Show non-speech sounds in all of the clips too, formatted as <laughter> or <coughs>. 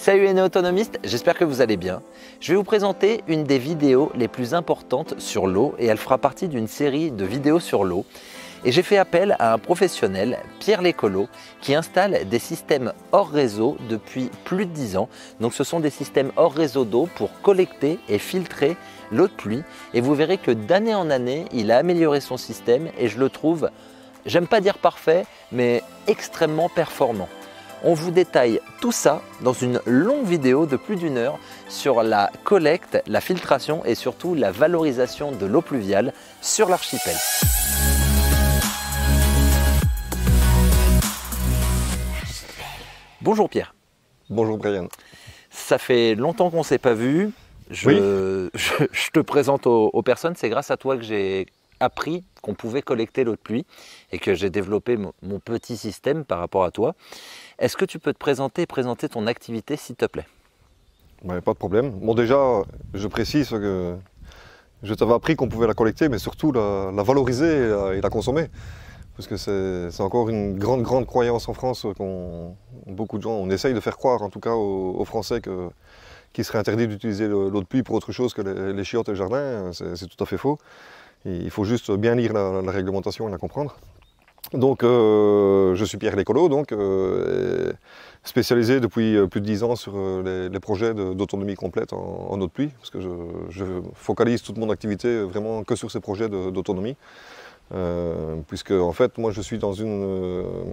Salut les autonomistes, j'espère que vous allez bien. Je vais vous présenter une des vidéos les plus importantes sur l'eau et elle fera partie d'une série de vidéos sur l'eau. Et j'ai fait appel à un professionnel, Pierre Lécolo, qui installe des systèmes hors réseau depuis plus de 10 ans. Donc ce sont des systèmes hors réseau d'eau pour collecter et filtrer l'eau de pluie. Et vous verrez que d'année en année, il a amélioré son système et je le trouve, j'aime pas dire parfait, mais extrêmement performant. On vous détaille tout ça dans une longue vidéo de plus d'une heure sur la collecte, la filtration et surtout la valorisation de l'eau pluviale sur l'archipel. Bonjour Pierre. Bonjour Brian. Ça fait longtemps qu'on ne s'est pas vu. Je, <laughs> je, te présente aux, personnes. C'est grâce à toi que j'ai appris qu'on pouvait collecter l'eau de pluie et que j'ai développé mon, petit système par rapport à toi. Est-ce que tu peux te présenter et présenter ton activité, s'il te plaît bah, Pas de problème. Bon, déjà, je précise que je t'avais appris qu'on pouvait la collecter, mais surtout la, valoriser et la, consommer. Parce que c'est encore une grande, grande croyance en France qu'on beaucoup de gens, on essaye de faire croire en tout cas aux, Français qu'il serait interdit d'utiliser l'eau de pluie pour autre chose que les, chiottes et le jardin, c'est tout à fait faux. Il faut juste bien lire la réglementation et la comprendre. Donc, euh, je suis Pierre Lécolo, donc euh, spécialisé depuis euh, plus de dix ans sur les, projets d'autonomie complète en, eau de pluie, parce que je, focalise toute mon activité vraiment que sur ces projets d'autonomie, puisque en fait, moi, je suis dans une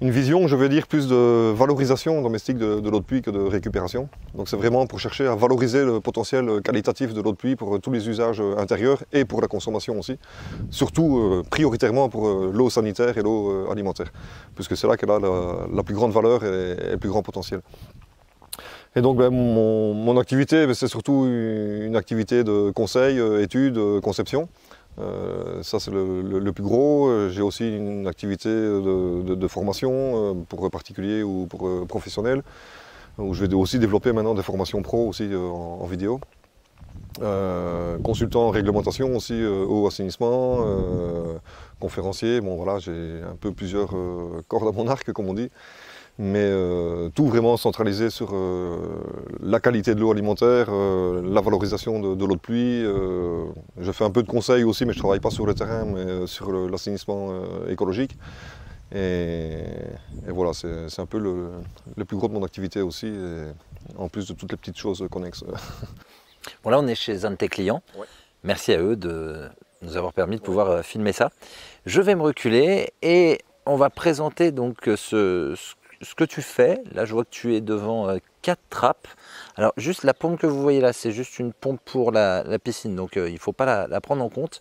une vision, je veux dire, plus de valorisation domestique de, l'eau de pluie que de récupération. Donc c'est vraiment pour chercher à valoriser le potentiel qualitatif de l'eau de pluie pour euh, tous les usages euh, intérieurs et pour la consommation aussi, surtout euh, prioritairement pour l'eau sanitaire et l'eau alimentaire, puisque c'est là qu'elle a la, plus grande valeur et, le plus grand potentiel. Et donc ben, mon, activité, ben, c'est surtout une activité de conseil, études, conception. Euh, ça, c'est le, plus gros. Euh, j'ai aussi une activité de, formation euh, pour particuliers ou pour professionnels, où je vais aussi développer maintenant des formations pro aussi en, vidéo. consultant en réglementation aussi, euh, assainissement, conférencier. Bon voilà, j'ai un peu plusieurs cordes à mon arc, comme on dit mais euh, tout vraiment centralisé sur euh, la qualité de l'eau alimentaire, euh, la valorisation de, l'eau de pluie. je fais un peu de conseils aussi, mais je ne travaille pas sur le terrain, mais sur l'assainissement écologique. Et, voilà, c'est un peu le, plus gros de mon activité aussi, en plus de toutes les petites choses connexes. bon <laughs> là, on est chez un de tes clients. Merci à eux de nous avoir permis de pouvoir filmer ça. Je vais me reculer et on va présenter donc ce, ce ce que tu fais, là je vois que tu es devant 4 euh, quatre trappes. Alors juste la pompe que vous voyez là, c'est juste une pompe pour la, piscine, donc euh, il ne faut pas la, la, prendre en compte.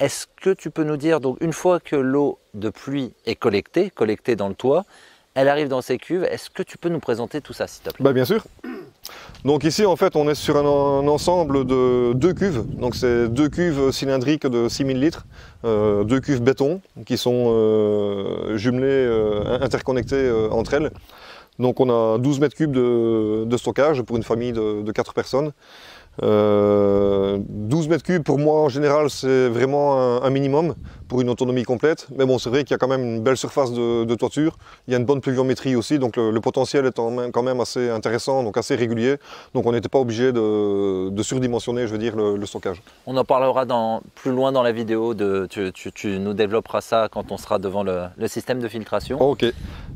Est-ce que tu peux nous dire, donc une fois que l'eau de pluie est collectée, collectée dans le toit, elle arrive dans ces cuves, est-ce que tu peux nous présenter tout ça s'il te plaît bah, Bien sûr donc ici en fait on est sur un, ensemble de deux cuves, donc c'est deux cuves cylindriques de 6000 litres, euh, deux cuves béton qui sont euh, jumelées, euh, interconnectées entre elles. Donc on a 12 mètres cubes de, stockage pour une famille de, 4 personnes. 12 mètres cubes pour moi en général c'est vraiment un minimum pour une autonomie complète. Mais bon, c'est vrai qu'il y a quand même une belle surface de, toiture. Il y a une bonne pluviométrie aussi, donc le, potentiel est quand même assez intéressant, donc assez régulier. Donc on n'était pas obligé de, surdimensionner, je veux dire, le, stockage. On en parlera dans, plus loin dans la vidéo. tu, nous développeras ça quand on sera devant le, système de filtration. Ok.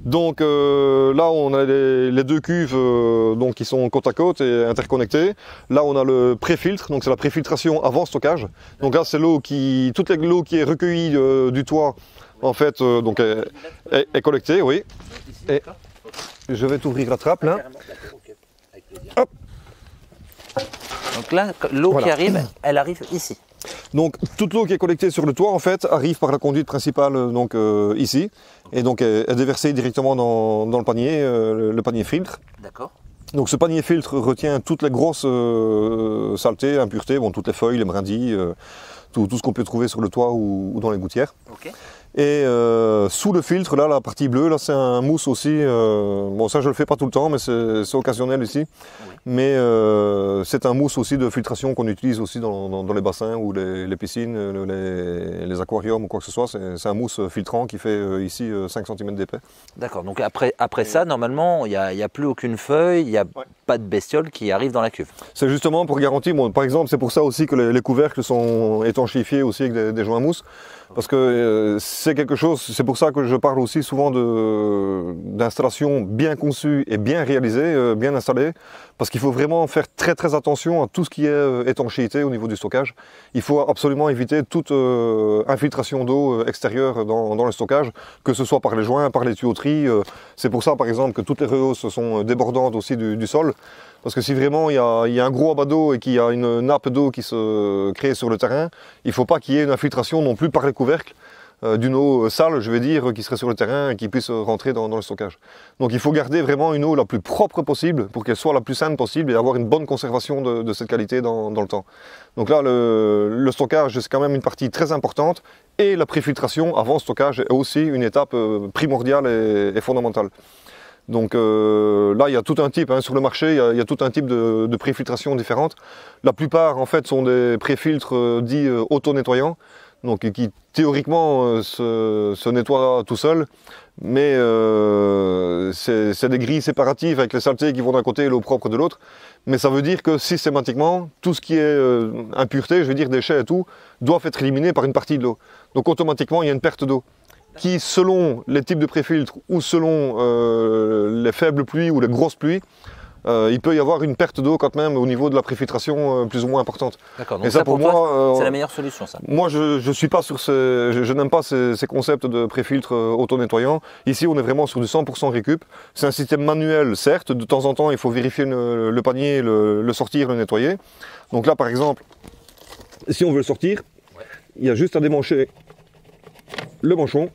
Donc euh, là, on a les, deux cuves euh, donc, qui sont côte à côte et interconnectées. Là, on a le pré-filtre donc c'est la préfiltration avant stockage. Donc là, c'est l'eau qui, toute l'eau qui est recueillie euh, du toit, en fait, euh, donc est, collectée, oui. Et je vais t'ouvrir la trappe, là. Donc là, l'eau qui arrive, elle arrive ici. Donc toute l'eau qui est collectée sur le toit en fait arrive par la conduite principale euh, donc ici et donc est, déversée directement dans, le panier, le panier filtre. D'accord. Donc ce panier filtre retient toutes les grosses saletés, impuretés, toutes les feuilles, les brindilles, tout, tout ce qu'on peut trouver sur le toit ou, dans les gouttières. Et euh, sous le filtre, là, la partie bleue, là, c'est un mousse aussi. Euh, bon, ça, je le fais pas tout le temps, mais c'est occasionnel ici. Mais euh, c'est un mousse aussi de filtration qu'on utilise aussi dans, les bassins ou les, piscines, les, aquariums ou quoi que ce soit. C'est un mousse filtrant qui fait ici 5 cm d'épais. D'accord. Donc après, après ça, normalement, il n'y a, plus aucune feuille, pas de bestioles qui arrivent dans la cuve. C'est justement pour garantir, par exemple, c'est pour ça aussi que les, couvercles sont étanchifiés aussi avec des, joints mousse, parce que euh, c'est quelque chose, c'est pour ça que je parle aussi souvent d'installation bien conçues et bien réalisées, euh, bien installées, parce qu'il faut vraiment faire très très attention à tout ce qui est euh, étanchéité au niveau du stockage. Il faut absolument éviter toute infiltration d'eau extérieure dans, le stockage, que ce soit par les joints, par les tuyauteries. c'est pour ça par exemple que toutes les rehausses sont débordantes aussi du sol, parce que si vraiment il y a, un gros abat d'eau et qu'il y a une nappe d'eau qui se crée sur le terrain, il ne faut pas qu'il y ait une infiltration non plus par les couvercles euh, d'une eau euh, sale, je vais dire, qui serait sur le terrain et qui puisse rentrer dans, le stockage. Donc il faut garder vraiment une eau la plus propre possible pour qu'elle soit la plus saine possible et avoir une bonne conservation de, cette qualité dans, le temps. Donc là, le, stockage, c'est quand même une partie très importante et la préfiltration avant le stockage est aussi une étape euh, primordiale et fondamentale. Donc euh, là, il y a tout un type hein, sur le marché, il y, a, tout un type de, préfiltration différente. La plupart, en fait, sont des préfiltres euh, dits euh, auto-nettoyants, donc qui théoriquement se, se, nettoient tout seul. mais c'est des grilles séparatives avec les saletés qui vont d'un côté et l'eau propre de l'autre. Mais ça veut dire que systématiquement, tout ce qui est impureté, je veux dire déchets et tout, doivent être éliminés par une partie de l'eau. Donc automatiquement, il y a une perte d'eau qui, selon les types de préfiltres ou selon euh, les faibles pluies ou les grosses pluies, euh, il peut y avoir une perte d'eau quand même au niveau de la préfiltration euh, plus ou moins importante. Et ça, pour, moi, c'est la meilleure solution. Ça. Moi, je, suis pas sur ce, je, n'aime pas ces, concepts de préfiltre auto-nettoyant. Ici, on est vraiment sur du 100% récup. C'est un système manuel, certes. De temps en temps, il faut vérifier le, panier, le, sortir, le nettoyer. Donc là, par exemple, si on veut le sortir, il y a juste à démancher le manchon.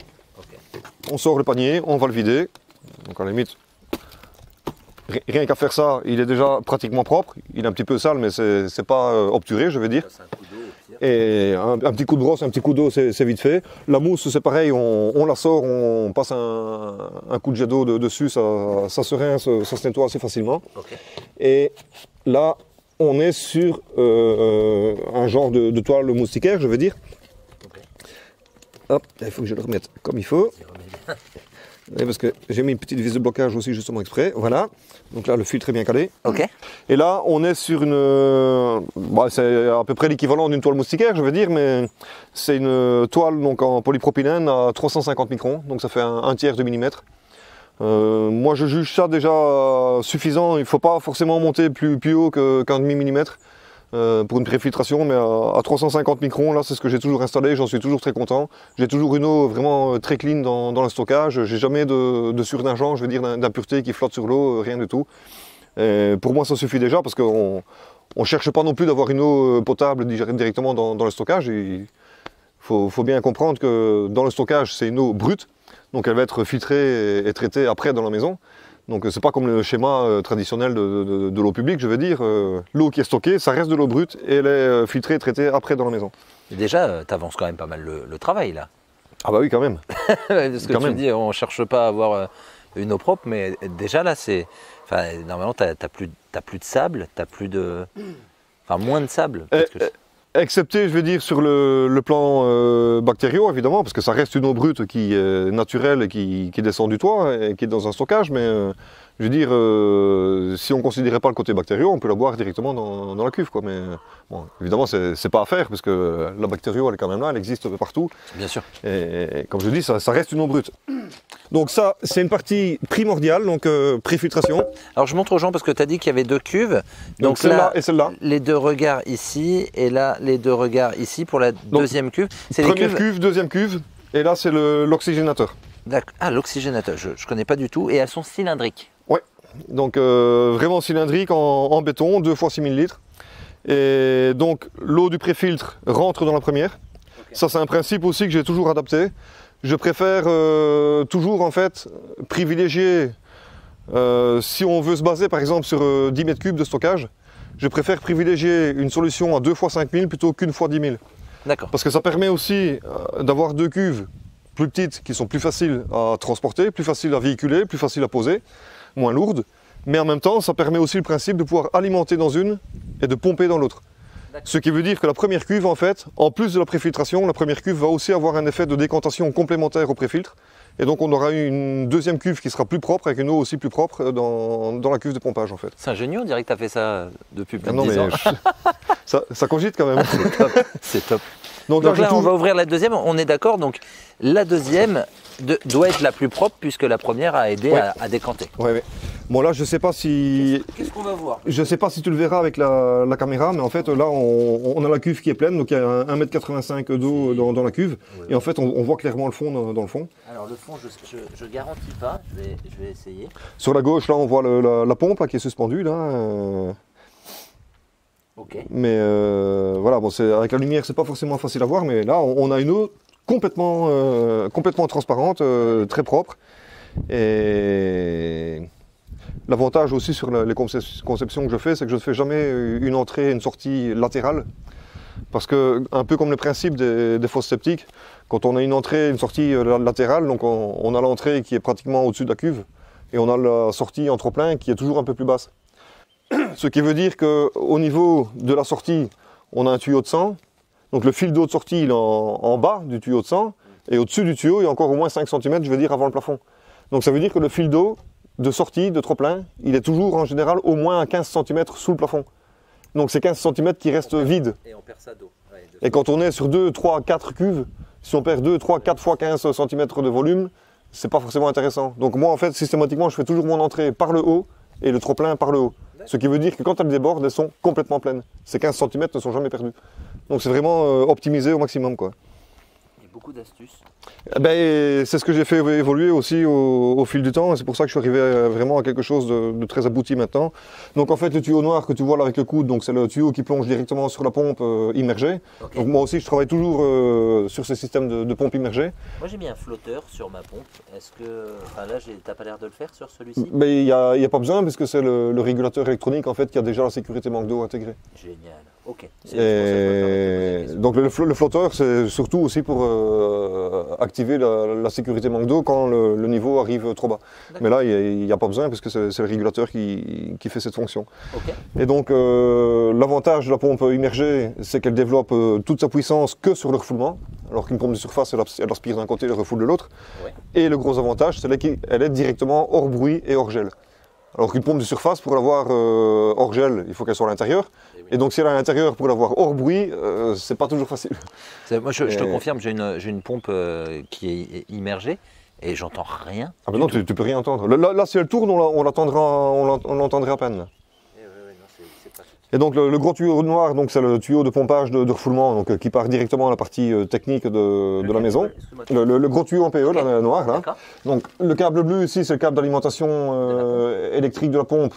On sort le panier, on va le vider. Donc à la limite, rien qu'à faire ça, il est déjà pratiquement propre. Il est un petit peu sale, mais c'est pas euh, obturé, je veux dire. Et un, petit coup de brosse, un petit coup d'eau, c'est vite fait. La mousse, c'est pareil, on, la sort, on passe un, coup de jet d'eau dessus, ça, ça, se rince, ça se nettoie assez facilement. Et là, on est sur euh, euh, un genre de, de toile moustiquaire, je veux dire. Hop, il faut que je le remette comme il faut. parce que j'ai mis une petite vis de blocage aussi justement exprès. Voilà. Donc là, le filtre est bien calé. Et là, on est sur une. Euh, bah, c'est à peu près l'équivalent d'une toile moustiquaire, je veux dire, mais c'est une toile donc en polypropylène à 350 microns, donc ça fait un, tiers de millimètre. Euh, moi, je juge ça déjà suffisant. Il ne faut pas forcément monter plus, haut qu'un demi millimètre. Euh, pour une préfiltration, mais à, 350 microns, là c'est ce que j'ai toujours installé, j'en suis toujours très content. J'ai toujours une eau vraiment euh, très clean dans, le stockage, j'ai jamais de, surnageant, je veux dire d'impureté qui flotte sur l'eau, euh, rien du tout. pour moi ça suffit déjà parce qu'on ne cherche pas non plus d'avoir une eau potable directement dans, le stockage. Il faut, bien comprendre que dans le stockage c'est une eau brute, donc elle va être filtrée et traitée après dans la maison. Donc euh, c'est pas comme le schéma euh, traditionnel de, l'eau publique, je veux dire. Euh, l'eau qui est stockée, ça reste de l'eau brute et elle est filtrée et traitée après dans la maison. Déjà, tu avances quand même pas mal le, travail là. Ah bah oui, quand même. <laughs> Parce que tu dis, on cherche pas à avoir une eau propre, mais déjà là, c'est. Enfin, normalement, tu n'as plus, plus de sable, tu plus de. Enfin, moins de sable. que Excepté, je veux dire, sur le, plan euh, bactérien évidemment, parce que ça reste une eau brute qui est euh, naturelle, qui, qui descend du toit hein, et qui est dans un stockage, mais euh, je veux dire, euh, si on ne considérait pas le côté bactériaux, on peut la boire directement dans, la cuve. Quoi. Mais bon, évidemment, ce n'est pas à faire, parce que la bactério, elle est quand même là, elle existe partout. Bien sûr. Et, comme je dis, ça, reste une eau brute. Donc ça, c'est une partie primordiale, donc euh, préfiltration. Alors je montre aux gens, parce que tu as dit qu'il y avait deux cuves. Donc, celle-là et celle-là. Les deux regards ici, et là, les deux regards ici pour la deuxième cuve. C'est première cuve, deuxième cuve, et là, c'est l'oxygénateur. Ah, l'oxygénateur, je ne connais pas du tout. Et elles sont cylindriques. Donc euh, vraiment cylindrique en, béton, 2 fois 6000 litres. Et donc l'eau du préfiltre rentre dans la première. Ça c'est un principe aussi que j'ai toujours adapté. Je préfère euh, toujours en fait privilégier, euh, si on veut se baser par exemple sur 10 mètres cubes de stockage, je préfère privilégier une solution à 2 fois 5000 plutôt qu'une fois 10 000. D'accord. Parce que ça permet aussi d'avoir deux cuves plus petites qui sont plus faciles à transporter, plus faciles à véhiculer, plus faciles à poser moins lourde, mais en même temps, ça permet aussi le principe de pouvoir alimenter dans une et de pomper dans l'autre. Ce qui veut dire que la première cuve, en fait, en plus de la préfiltration, la première cuve va aussi avoir un effet de décantation complémentaire au préfiltre. Et donc on aura une deuxième cuve qui sera plus propre, avec une eau aussi plus propre dans, la cuve de pompage en fait. C'est ingénieux, on dirait que tu as fait ça depuis plus de ah ans. <laughs> ça, ça, cogite quand même. C'est top. Donc, là, on va ouvrir la deuxième. On est d'accord. Donc la deuxième doit être la plus propre puisque la première a aidé à, décanter. Ouais, Bon là, je sais pas si. Qu'est-ce qu'on va voir Je sais pas si tu le verras avec la, caméra, mais en fait là, on, a la cuve qui est pleine, donc il y a 1m85 d'eau dans, la cuve, et en fait, on, voit clairement le fond dans, le fond. Alors le fond, je, ne garantis pas. Je vais, essayer. Sur la gauche, là, on voit la, pompe qui est suspendue là. Euh, mais euh, voilà, bon, avec la lumière, c'est pas forcément facile à voir, mais là, on, a une eau complètement, euh, complètement transparente, euh, très propre. Et l'avantage aussi sur les conceptions que je fais, c'est que je ne fais jamais une entrée et une sortie latérale. Parce que, un peu comme le principe des, fosses sceptiques, quand on a une entrée et une sortie latérale, donc on, on a l'entrée qui est pratiquement au-dessus de la cuve, et on a la sortie entre plein qui est toujours un peu plus basse. <clears throat> Ce qui veut dire qu'au niveau de la sortie, on a un tuyau de sang. Donc le fil d'eau de sortie, il est en, bas du tuyau de sang. Et au-dessus du tuyau, il y a encore au moins 5 cm, je veux dire, avant le plafond. Donc ça veut dire que le fil d'eau de sortie, de trop-plein, il est toujours en général au moins 15 cm sous le plafond. Donc c'est 15 cm qui restent vides. Et on perd ça d'eau. et quand on est sur 2, 3, 4 cuves, si on perd 2, 3, 4 fois 15 cm de volume, c'est pas forcément intéressant. Donc moi en fait, systématiquement, je fais toujours mon entrée par le haut et le trop-plein par le haut. Ce qui veut dire que quand elles débordent, elles sont complètement pleines. Ces 15 cm ne sont jamais perdus. Donc c'est vraiment euh, optimisé au maximum. quoi d'astuces. Eh ben, c'est ce que j'ai fait évoluer aussi au, fil du temps, et c'est pour ça que je suis arrivé euh, vraiment à quelque chose de, très abouti maintenant. Donc en fait, le tuyau noir que tu vois là avec le coude, donc c'est le tuyau qui plonge directement sur la pompe euh, immergée. Donc moi aussi, je travaille toujours euh, sur ce système de, pompe immergée. Moi j'ai mis un flotteur sur ma pompe. Est-ce que, enfin là, t'as pas l'air de le faire sur celui-ci ben, Il n'y a, a, pas besoin parce que c'est le, le, régulateur électronique en fait qui a déjà la sécurité manque d'eau intégrée. Génial donc le, flotteur, c'est surtout aussi pour euh, activer la, sécurité manque d'eau quand le, niveau arrive trop bas. Mais là, il n'y a, pas besoin parce que c'est le régulateur qui, fait cette fonction. Et donc euh, l'avantage de la pompe immergée, c'est qu'elle développe euh, toute sa puissance que sur le refoulement, alors qu'une pompe de surface, elle, aspire d'un côté et refoule de l'autre. Et le gros avantage, c'est qu'elle est directement hors bruit et hors gel. Alors qu'une pompe de surface, pour l'avoir euh, hors gel, il faut qu'elle soit à l'intérieur. Eh et, donc si elle est à l'intérieur, pour l'avoir hors bruit, euh, c'est pas toujours facile. Moi, je, te confirme, j'ai une, pompe euh, qui est immergée et j'entends rien. Ah, ben non, tu, peux rien entendre. Là, si elle tourne, on l'entendrait à peine. Et donc le, gros tuyau noir, donc c'est le tuyau de pompage de, refoulement, donc euh, qui part directement à la partie euh, technique de, la maison. Le, gros tuyau en PE le noir là. Donc le câble bleu ici, c'est le câble d'alimentation euh, électrique de la pompe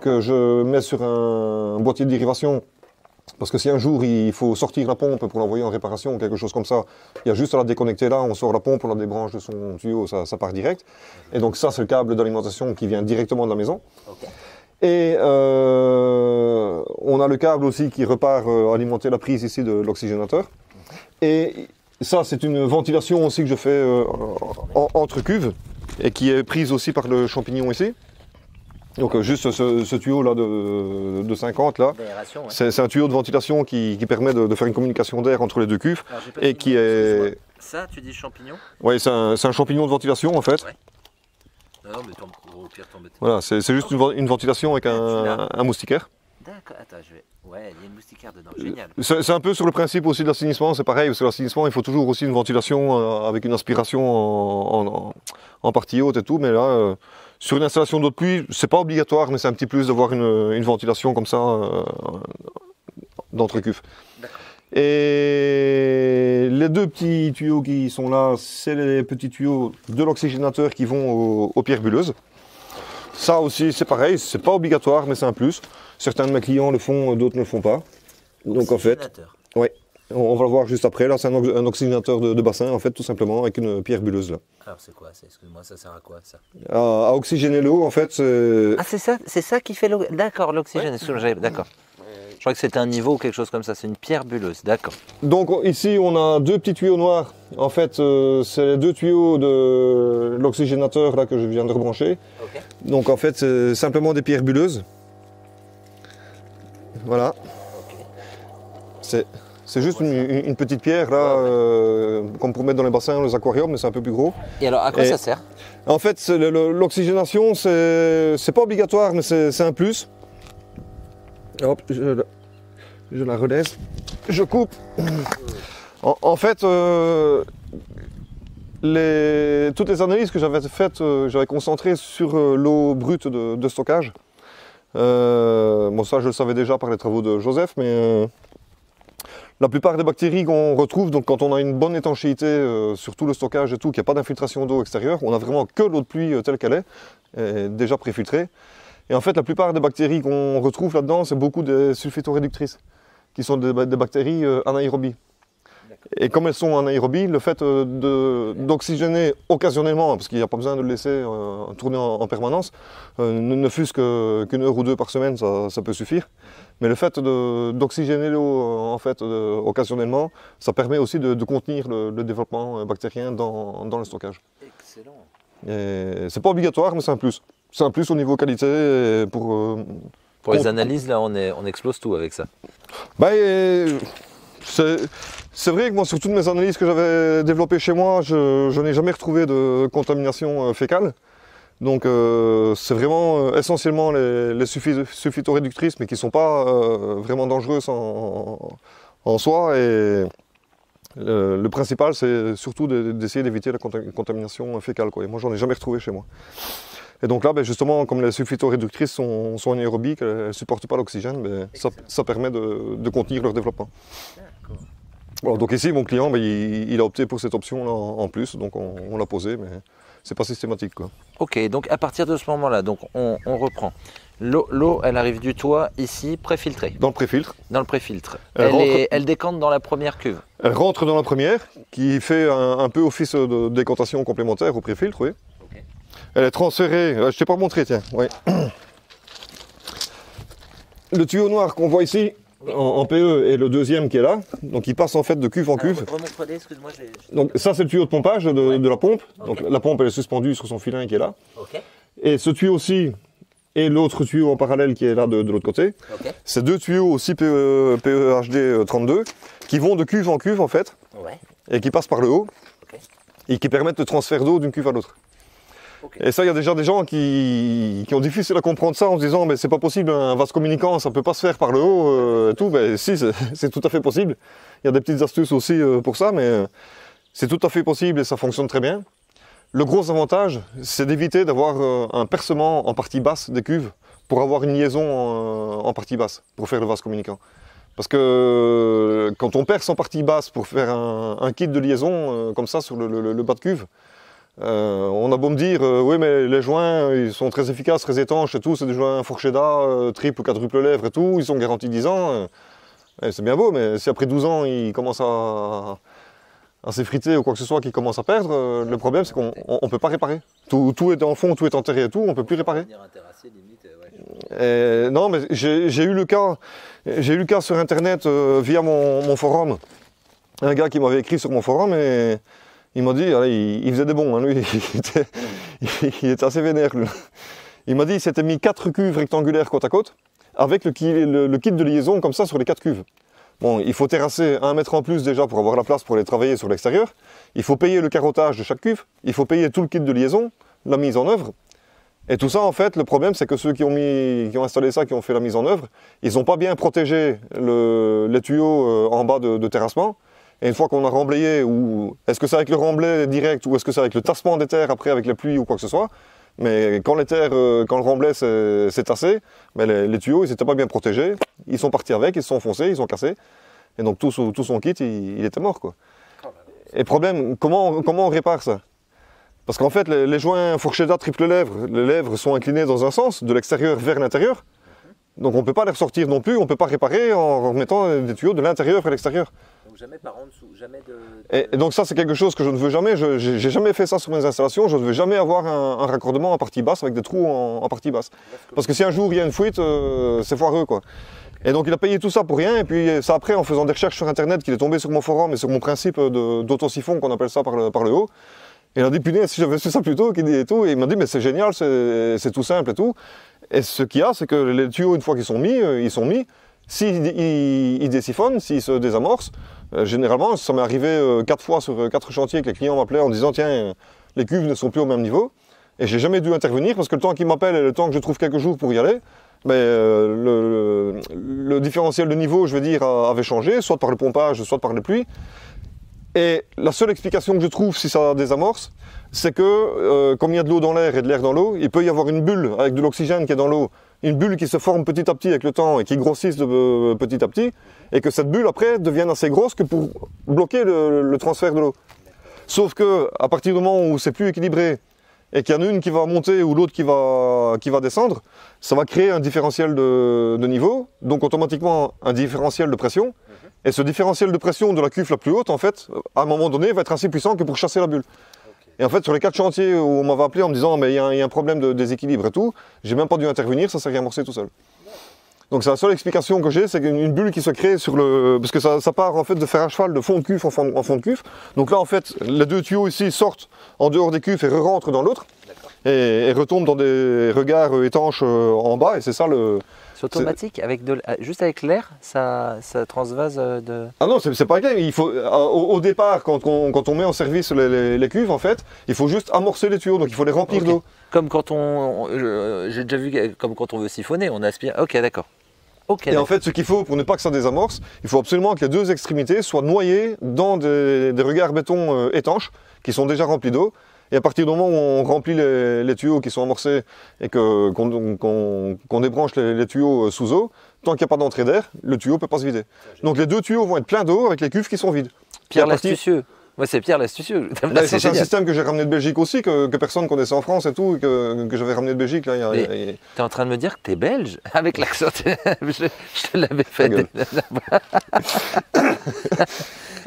que je mets sur un, boîtier de dérivation. Parce que si un jour il faut sortir la pompe pour l'envoyer en réparation ou quelque chose comme ça, il y a juste à la déconnecter là, on sort la pompe, on la débranche de son tuyau, ça, part direct. Et donc ça, c'est le câble d'alimentation qui vient directement de la maison. Et euh, on a le câble aussi qui repart euh, alimenter la prise ici de l'oxygénateur. Et ça, c'est une ventilation aussi que je fais euh, entre cuves et qui est prise aussi par le champignon ici. Donc juste ce, tuyau-là de, 50, là, c'est un tuyau de ventilation qui, permet de, faire une communication d'air entre les deux cuves et qui est... Ça, tu dis champignon Oui, c'est un, champignon de ventilation en fait. Voilà, c'est juste une, ventilation avec un, moustiquaire. D'accord, attends, je vais. Ouais, il y a une moustiquaire dedans, génial. Euh, c'est un peu sur le principe aussi de l'assainissement, c'est pareil, sur l'assainissement, il faut toujours aussi une ventilation euh, avec une aspiration en, partie haute et tout, mais là, euh, sur une installation d'eau de pluie, c'est pas obligatoire, mais c'est un petit plus d'avoir une, ventilation comme ça euh, dentre Et les deux petits tuyaux qui sont là, c'est les petits tuyaux de l'oxygénateur qui vont aux, aux pierres bulleuses. Ça aussi, c'est pareil, c'est pas obligatoire, mais c'est un plus. Certains de mes clients le font, d'autres ne le font pas. Donc en fait, Oui. on, va le voir juste après. Là, c'est un, oxygénateur de, bassin, en fait, tout simplement, avec une pierre bulleuse là. Alors c'est quoi Excuse-moi, ça sert à quoi ça à, oxygéner l'eau, en fait. Ah c'est ça, c'est ça qui fait l'oxygène. D'accord, l'oxygène. est Ouais. D'accord. Je crois que c'est un niveau ou quelque chose comme ça, c'est une pierre bulleuse, d'accord. Donc ici on a deux petits tuyaux noirs, en fait euh, c'est les deux tuyaux de l'oxygénateur là que je viens de rebrancher. Donc en fait c'est euh, simplement des pierres bulleuses. Voilà. C'est juste une, petite pierre là, euh, qu'on mettre dans les bassins, les aquariums, mais c'est un peu plus gros. Et alors à quoi ça sert En fait l'oxygénation c'est pas obligatoire mais c'est un plus. Hop, je, la relaisse. Je coupe. En, fait, euh, toutes les analyses que j'avais faites, euh, j'avais concentré sur euh, l'eau brute de, stockage. bon, ça, je le savais déjà par les travaux de Joseph, mais la plupart des bactéries qu'on retrouve, donc quand on a une bonne étanchéité sur tout le stockage et tout, qu'il n'y a pas d'infiltration d'eau extérieure, on a vraiment que l'eau de pluie telle qu'elle est, déjà préfiltrée. Et en fait, la plupart des bactéries qu'on retrouve là-dedans, c'est beaucoup des sulféto-réductrices, qui sont des, bactéries euh, anaérobies. Et comme elles sont anaérobies, le fait euh, d'oxygéner occasionnellement, parce qu'il n'y a pas besoin de le laisser euh, tourner en, permanence, ne, fût-ce qu'une heure ou deux par semaine, ça, peut suffire. Mais le fait d'oxygéner l'eau en fait, occasionnellement, ça permet aussi de, contenir le, développement bactérien dans, le stockage. Excellent. C'est pas obligatoire, mais c'est un plus c'est un plus au niveau qualité pour. Euh, pour les analyses, là, on, est, on explose tout avec ça. Bah, c'est vrai que moi, sur toutes mes analyses que j'avais développées chez moi, je, n'ai jamais retrouvé de contamination euh, fécale. Donc euh, c'est vraiment essentiellement les, les réductrices, mais qui ne sont pas vraiment dangereuses en, soi. Et le, principal, c'est surtout d'essayer d'éviter la contamination fécale. Quoi. Et moi, j'en ai jamais retrouvé chez moi. Et donc là, ben, justement, comme les sulfito-réductrices sont, anaérobiques, elles ne supportent pas l'oxygène, ben ça, permet de, de, contenir leur développement. donc ici, mon client, ben, il, a opté pour cette option en, en plus, donc on, l'a posé, mais c'est pas systématique. Quoi. Ok, donc à partir de ce moment-là, on, reprend. L'eau, elle arrive du toit ici, préfiltrée. Dans le préfiltre. Dans le préfiltre. Elle, elle, décante dans la première cuve. Elle rentre dans la première, qui fait un, un peu office de décantation complémentaire au préfiltre, oui. Elle est transférée. Euh, je t'ai pas montré, tiens. oui. Le tuyau noir qu'on voit ici en, PE et le deuxième qui est là, donc il passe en fait de cuve en ah, cuve. Donc ça c'est le tuyau de pompage de, la pompe. Donc la pompe elle est suspendue sur son filin qui est là. Et ce tuyau-ci et l'autre tuyau en parallèle qui est là de, l'autre côté. C'est deux tuyaux aussi PE, PEHD 32 qui vont de cuve en cuve en fait et qui passent par le haut et qui permettent le transfert d'eau d'une cuve à l'autre. Et ça, il y a déjà des gens qui, ont difficile à comprendre ça en se disant, mais c'est pas possible, un vase communicant, ça peut pas se faire par le haut, euh, et tout. mais ben, si, <laughs> c'est tout à fait possible. Il y a des petites astuces aussi euh, pour ça, mais euh, c'est tout à fait possible et ça fonctionne très bien. Le gros avantage, c'est d'éviter d'avoir un percement en partie basse des cuves pour avoir une liaison en, partie basse, pour faire le vase communicant. Parce que quand on perce en partie basse pour faire un, kit de liaison comme ça sur le, bas de cuve, euh, on a beau me dire, euh, oui, mais les joints, ils sont très efficaces, très étanches et tout, c'est des joints fourcheda, euh, triple ou quadruple lèvres et tout, ils sont garantis 10 ans. Eh, c'est bien beau, mais si après 12 ans, ils commencent à, s'effriter ou quoi que ce soit, qu'ils commencent à perdre, le problème, c'est qu'on ne peut pas réparer. Tout, est en fond, tout est enterré et tout, on ne peut plus réparer. non, mais j'ai eu le cas, j'ai eu le cas sur Internet via mon, mon, forum. Un gars qui m'avait écrit sur mon forum et il m'a dit, il, faisait des bons, hein, lui, <laughs> il était, assez vénère. Il m'a dit, il s'était mis quatre cuves rectangulaires côte à côte, avec le, kit de liaison comme ça sur les quatre cuves. Bon, il faut terrasser un mètre en plus déjà pour avoir la place pour les travailler sur l'extérieur. Il faut payer le carottage de chaque cuve. Il faut payer tout le kit de liaison, la mise en œuvre. Et tout ça, en fait, le problème, c'est que ceux qui ont, mis, qui ont installé ça, qui ont fait la mise en œuvre, ils n'ont pas bien protégé les tuyaux euh, en bas de terrassement. Et une fois qu'on a remblayé, ou est-ce que c'est avec le remblai direct, ou est-ce que c'est avec le tassement des terres après avec la pluie ou quoi que ce soit, mais quand les terres, euh, quand le remblai s'est tassé, mais ben, les, tuyaux, ils n'étaient pas bien protégés, ils sont partis avec, ils se sont enfoncés, ils ont cassés, et donc tout, son kit, il, était mort. Quoi. Et problème, comment, on répare ça Parce qu'en fait, les, joints joints fourchetta triple lèvre, les lèvres sont inclinées dans un sens, de l'extérieur vers l'intérieur, donc on ne peut pas les ressortir non plus, on ne peut pas réparer en remettant des tuyaux de l'intérieur vers l'extérieur jamais par en dessous, jamais de. Et, donc ça c'est quelque chose que je ne veux jamais. Je j'ai jamais fait ça sur mes installations. Je ne veux jamais avoir un, raccordement en partie basse avec des trous en, partie basse. Parce que... si un jour il y a une fuite, euh, c'est foireux quoi. Et donc il a payé tout ça pour rien, et puis ça après en faisant des recherches sur internet qu'il est tombé sur mon forum et sur mon principe d'auto siphon qu'on appelle ça par le, par le haut, et il a dit punaise si j'avais su ça plus tôt et tout, et il m'a dit mais c'est génial, c'est tout simple et tout. Et ce qu'il y a c'est que les tuyaux une fois qu'ils sont mis, euh, ils sont mis, s'il il, il désiphonne, s'il se désamorce, euh, généralement, ça m'est arrivé 4 euh, quatre fois sur euh, quatre chantiers que les clients m'appelaient en disant tiens, les cuves ne sont plus au même niveau. Et j'ai jamais dû intervenir parce que le temps qu'ils m'appellent et le temps que je trouve quelques jours pour y aller, mais ben, le, le, différentiel de niveau, je veux dire, avait changé, soit par le pompage, soit par les pluies. Et la seule explication que je trouve si ça désamorce, c'est que comme il y a de l'eau dans l'air et de l'air dans l'eau, il peut y avoir une bulle avec de l'oxygène qui est dans l'eau une bulle qui se forme petit à petit avec le temps et qui grossisse de, euh, petit à petit, et que cette bulle après devienne assez grosse que pour bloquer le, transfert de l'eau. Sauf que à partir du moment où c'est plus équilibré et qu'il y en a une qui va monter ou l'autre qui va, qui va descendre, ça va créer un différentiel de, de niveau, donc automatiquement un différentiel de pression. Et ce différentiel de pression de la cuve la plus haute, en fait, à un moment donné, va être assez puissant que pour chasser la bulle. Et en fait, sur les quatre chantiers où on m'avait appelé en me disant, mais il y, a un problème de déséquilibre et tout, j'ai même pas dû intervenir, ça s'est réamorcé tout seul. Donc c'est la seule explication que j'ai, c'est qu'une bulle qui se crée sur le... Parce que ça, part en fait de faire à cheval de fond de cuve en fond, de cuve. Donc là en fait, les deux tuyaux ici sortent en dehors des cuves et re rentrent dans l'autre. Et, et, retombent dans des regards euh, étanches euh, en bas. Et c'est ça le, c'est automatique avec ah, juste avec l'air, ça, transvase euh, de. Ah non, c'est pas grave. Il faut euh, au, départ quand, on, met en service les, cuves en fait, il faut juste amorcer les tuyaux, donc il faut les remplir d'eau. Comme quand on, j'ai déjà vu comme quand on veut siphonner, on aspire. Ok, d'accord. et en fait, ce qu'il faut pour ne pas que ça désamorce, il faut absolument que les deux extrémités soient noyées dans des, des regards béton euh, étanches qui sont déjà remplis d'eau. Et à partir du moment où on remplit les, tuyaux qui sont amorcés et qu'on débranche les, tuyaux euh, sous eau, tant qu'il n'y a pas d'entrée d'air, le tuyau ne peut pas se vider. Donc les deux tuyaux vont être pleins d'eau avec les cuves qui sont vides. Pierre l'astucieux. Moi, c'est Pierre l'astucieux. <laughs> c'est un système que j'ai ramené de Belgique aussi, que, personne ne connaissait en France et tout, que, j'avais ramené de Belgique. Là, es en train de me dire que tu es belge <laughs> avec l'accent. <laughs> je, je te l'avais fait.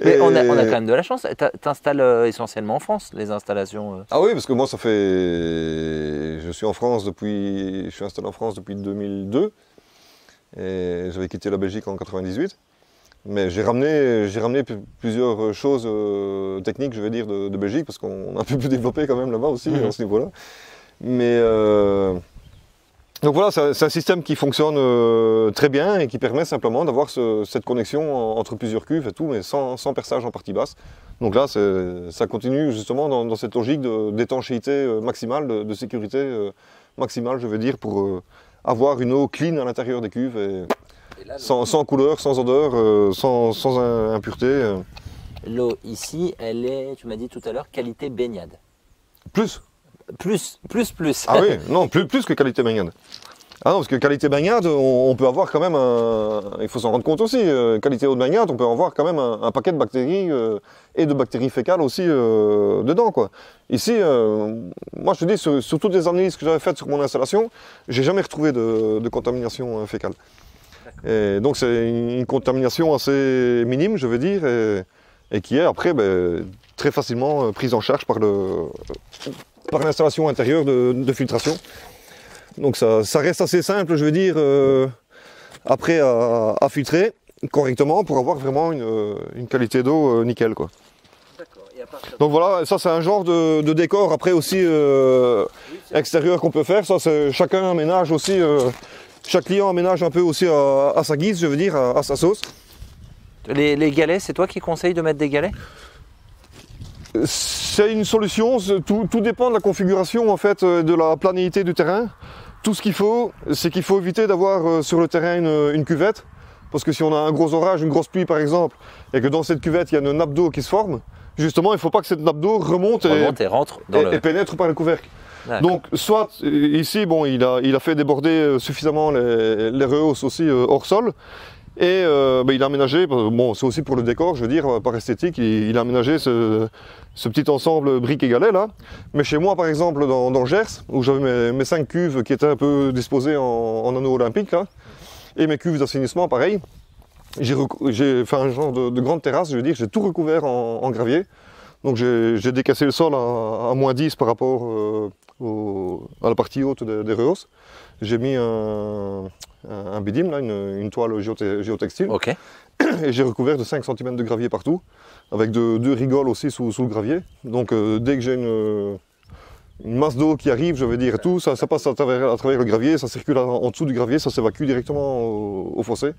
Mais on, a, quand même de la chance. T'installes euh, essentiellement en France les installations euh. Ah oui, parce que moi, ça fait. Je suis en France depuis. Je suis installé en France depuis 2002. Et j'avais quitté la Belgique en 98. Mais j'ai ramené, j'ai ramené plusieurs euh, choses techniques, je vais dire, de, Belgique, parce qu'on a un peu plus développé quand même là-bas aussi, mm-hmm. à ce niveau-là. Mais euh, donc voilà, c'est un système qui fonctionne euh, très bien et qui permet simplement d'avoir cette connexion entre plusieurs cuves et tout, mais sans, perçage en partie basse. Donc là, ça continue justement dans, cette logique d'étanchéité euh, maximale, de, sécurité euh, maximale, je veux dire, pour avoir une eau clean à l'intérieur des cuves, sans, couleur, sans odeur, sans, sans, impureté. L'eau ici, elle est, tu m'as dit tout à l'heure, qualité baignade. Plus plus, plus, plus. Ah oui, <laughs> non, plus, plus que qualité baignade. Ah non, parce que qualité bagnade, on, peut avoir quand même un. Il faut s'en rendre compte aussi. Euh, qualité haute bagnade, on peut avoir quand même un, paquet de bactéries euh, et de bactéries fécales aussi euh, dedans, quoi. Ici, moi je te dis, sur, toutes les analyses que j'avais faites sur mon installation, j'ai jamais retrouvé de, contamination fécale. donc c'est une contamination assez minime, je veux dire, et, qui est après ben, très facilement prise en charge par le, par l'installation intérieure de, filtration. Donc ça, reste assez simple, je veux dire, euh, après à, filtrer correctement pour avoir vraiment une, qualité d'eau euh, nickel. Quoi. Donc voilà, ça c'est un genre de, décor après aussi euh, extérieur qu'on peut faire. Ça c'est chacun aménage aussi, chaque client aménage un peu aussi à, sa guise, je veux dire, à, sa sauce. Les, les galets, c'est toi qui conseilles de mettre des galets c'est une solution, tout, dépend de la configuration en fait, euh, de la planéité du terrain. Tout ce qu'il faut, c'est qu'il faut éviter d'avoir euh, sur le terrain une, cuvette, parce que si on a un gros orage, une grosse pluie par exemple, et que dans cette cuvette il y a une nappe d'eau qui se forme, justement il ne faut pas que cette nappe d'eau remonte, et, pénètre par le couvercle. Donc, soit euh, ici, bon, il a, fait déborder suffisamment les, rehausses aussi hors sol, et euh, bah, il a aménagé, bon c'est aussi pour le décor, je veux dire, euh, par esthétique, il, a aménagé ce, petit ensemble briques et galets là. Mais chez moi par exemple dans, Gers, où j'avais mes, cinq cuves qui étaient un peu disposées en, en anneau olympique là, et mes cuves d'assainissement pareil, j'ai fait un genre de, grande terrasse, je veux dire, j'ai tout recouvert en, gravier. Donc j'ai décassé le sol à, moins 10 par rapport euh, à la partie haute des rehausses j'ai mis un, un bidim, une, toile géotextile. <clears throat> Et j'ai recouvert de 5 cm de gravier partout, avec deux rigoles aussi sous, le gravier. Donc euh, dès que j'ai une, masse d'eau qui arrive, je vais dire tout, ça, passe à travers, le gravier, ça circule en, dessous du gravier, ça s'évacue directement au fossé.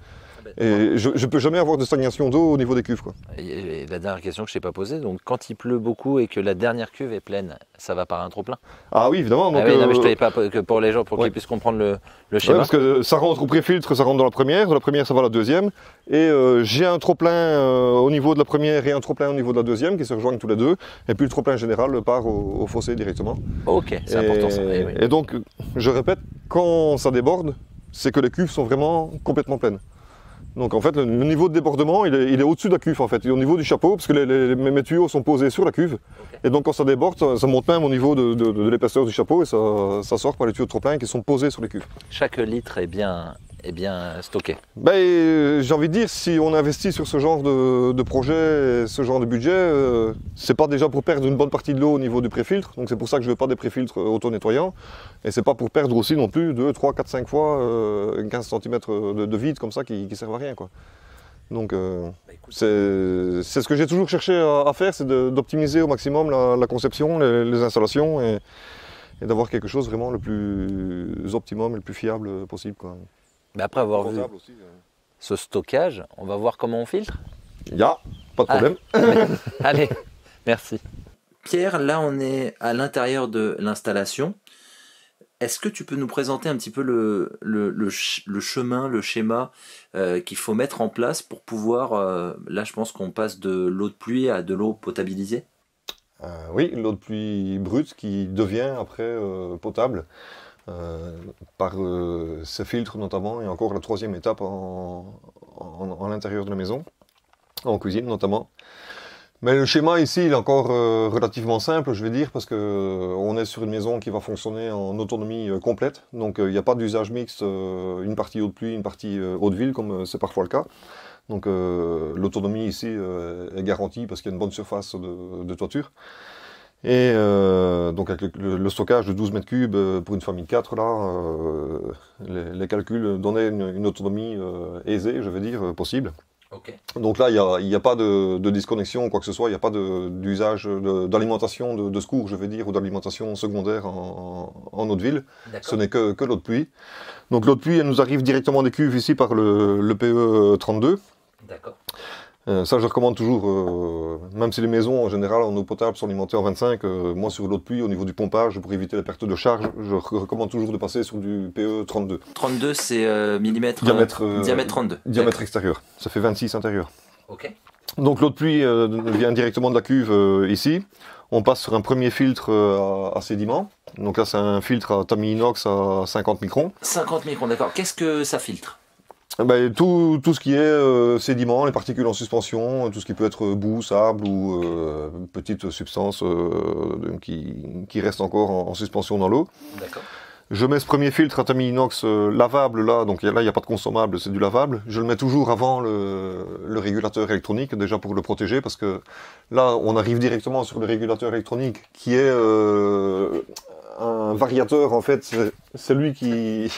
Et je ne peux jamais avoir de stagnation d'eau au niveau des cuves. Quoi. la dernière question que je t'ai pas posée, donc quand il pleut beaucoup et que la dernière cuve est pleine, ça va par un trop plein Ah oui, évidemment. Ah donc je euh, pas que pour les gens, pour qu'ils puissent comprendre le, schéma. parce que ça rentre au pré-filtre, ça rentre dans la première, dans la première ça va à la deuxième. Et euh, j'ai un trop plein euh, au niveau de la première et un trop plein au niveau de la deuxième qui se rejoignent tous les deux. Et puis le trop plein général part au, fossé directement. Ok, c'est important ça. Eh et donc, je répète, quand ça déborde, c'est que les cuves sont vraiment complètement pleines. Donc en fait, le niveau de débordement, il est, au-dessus de la cuve en fait, il est au niveau du chapeau, parce que les, mes tuyaux sont posés sur la cuve. Et donc quand ça déborde, ça, monte même au niveau de, l'épaisseur du chapeau et ça, sort par les tuyaux trop qui sont posés sur les cuves. Chaque litre est bien eh bien, stocké. ben, euh, J'ai envie de dire, si on investit sur ce genre de, projet, ce genre de budget, euh, c'est pas déjà pour perdre une bonne partie de l'eau au niveau du préfiltre, donc c'est pour ça que je ne veux pas des préfiltres euh, auto-nettoyants, et c'est pas pour perdre aussi non plus 2, 3, 4, 5 fois 15 cm de, vide comme ça qui, ne servent à rien. Quoi. Donc bah, c'est ce que j'ai toujours cherché à, faire, c'est d'optimiser au maximum la, conception, les, installations, et, et d'avoir quelque chose vraiment le plus optimum et le plus fiable possible. Quoi. Mais après avoir vu hein. ce stockage, on va voir comment on filtre. Ya, pas de ah. problème. <laughs> allez, merci. Pierre, là on est à l'intérieur de l'installation. Est-ce que tu peux nous présenter un petit peu le, chemin, le schéma euh, qu'il faut mettre en place pour pouvoir, euh, là je pense qu'on passe de l'eau de pluie à de l'eau potabilisée euh, Oui, l'eau de pluie brute qui devient après potable. Euh, par ces euh, ce filtre notamment, et encore la troisième étape en, en, l'intérieur de la maison, en cuisine notamment. Mais le schéma ici, il est encore euh, relativement simple, je vais dire, parce que on est sur une maison qui va fonctionner en autonomie complète. Donc il n'y a pas d'usage mixte, une partie eau de pluie, une partie eau de ville, comme c'est parfois le cas. Donc l'autonomie ici est garantie parce qu'il y a une bonne surface de, de toiture. Et euh, donc avec le, stockage de 12 mètres cubes euh, pour une famille de 4, là, euh, les, calculs donnaient une, autonomie aisée, je veux dire, possible. Donc là, il n'y a, a, pas de, de ou quoi que ce soit, il n'y a pas d'usage d'alimentation de, secours, je veux dire, ou d'alimentation secondaire en, en, eau de ville. Ce n'est que, l'eau de pluie. Donc l'eau de pluie, elle nous arrive directement des cuves ici par le, le PE 32. D'accord. Euh, ça, je recommande toujours, euh, même si les maisons en général en eau potable sont alimentées en 25, euh, moi sur l'eau de pluie, au niveau du pompage, pour éviter la perte de charge, je recommande toujours de passer sur du PE 32. 32, c'est millimètre diamètre, diamètre 32. Diamètre extérieur. Ça fait 26 intérieur. Ok. Donc l'eau de pluie vient directement de la cuve ici. On passe sur un premier filtre à, sédiments Donc là, c'est un filtre à tamis inox à 50 microns. 50 microns, d'accord. Qu'est-ce que ça filtre ah bah, tout, ce qui est euh, sédiment, les particules en suspension, euh, tout ce qui peut être euh, boue, sable ou petite substance qui, qui, reste encore en, suspension dans l'eau. Je mets ce premier filtre à inox lavable là, donc là il n'y a pas de consommable, c'est du lavable. Je le mets toujours avant le, régulateur électronique, déjà pour le protéger, parce que là on arrive directement sur le régulateur électronique qui est un variateur, en fait, c'est lui qui,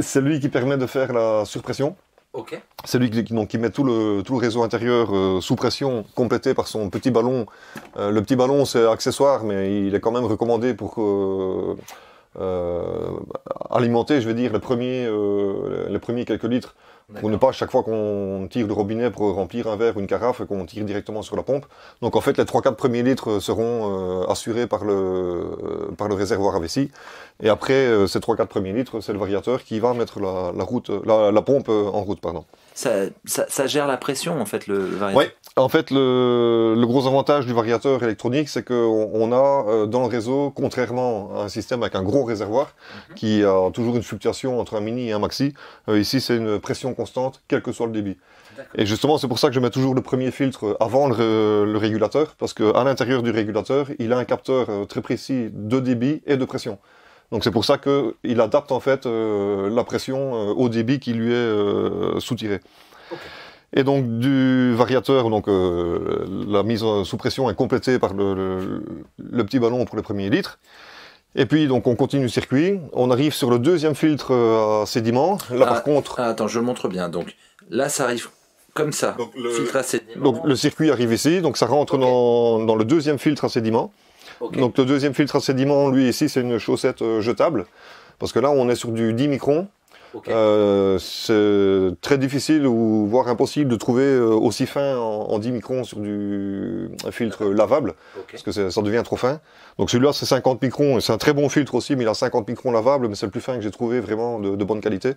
c'est qui permet de faire la surpression. Ok. C'est lui qui, qui met tout le, tout réseau intérieur euh, sous pression, complété par son petit ballon. Euh, le petit ballon, c'est accessoire, mais il est quand même recommandé pour euh, alimenter, je vais dire, les premiers, les premiers quelques litres pour ne pas à chaque fois qu'on tire le robinet pour remplir un verre ou une carafe, qu'on tire directement sur la pompe. Donc en fait, les 3-4 premiers litres seront euh, assurés par le, par le réservoir à vessie. Et après, euh, ces 3-4 premiers litres, c'est le variateur qui va mettre la, la route, la, pompe euh, en route. Pardon. Ça, gère la pression, en fait, le, variateur Oui, en fait, le, gros avantage du variateur électronique, c'est qu'on on a euh, dans le réseau, contrairement à un système avec un gros réservoir, mhm. qui a toujours une fluctuation entre un mini et un maxi, ici, c'est une pression constante, quel que soit le débit. Et justement, c'est pour ça que je mets toujours le premier filtre avant le régulateur, parce qu'à l'intérieur du régulateur, il a un capteur très précis de débit et de pression. Donc c'est pour ça qu'il adapte en fait euh, la pression euh, au débit qui lui est euh, soutiré. Et donc du variateur, donc la mise sous pression est complétée par le, petit ballon pour les premiers litres. Et puis donc on continue le circuit, on arrive sur le deuxième filtre à sédiment. Là par ah, contre. Ah, attends, je le montre bien. Donc là ça arrive comme ça. le, filtre à sédiments... Donc le circuit arrive ici, donc ça rentre dans, dans le deuxième filtre à sédiment. Donc le deuxième filtre à sédiments, lui ici, c'est une chaussette euh, jetable. Parce que là, on est sur du 10 microns. Euh, c'est très difficile ou voire impossible de trouver euh, aussi fin en, 10 microns sur du filtre lavable, parce que ça devient trop fin. Donc celui-là, c'est 50 microns, et c'est un très bon filtre aussi, mais il a 50 microns lavables, mais c'est le plus fin que j'ai trouvé vraiment de, bonne qualité.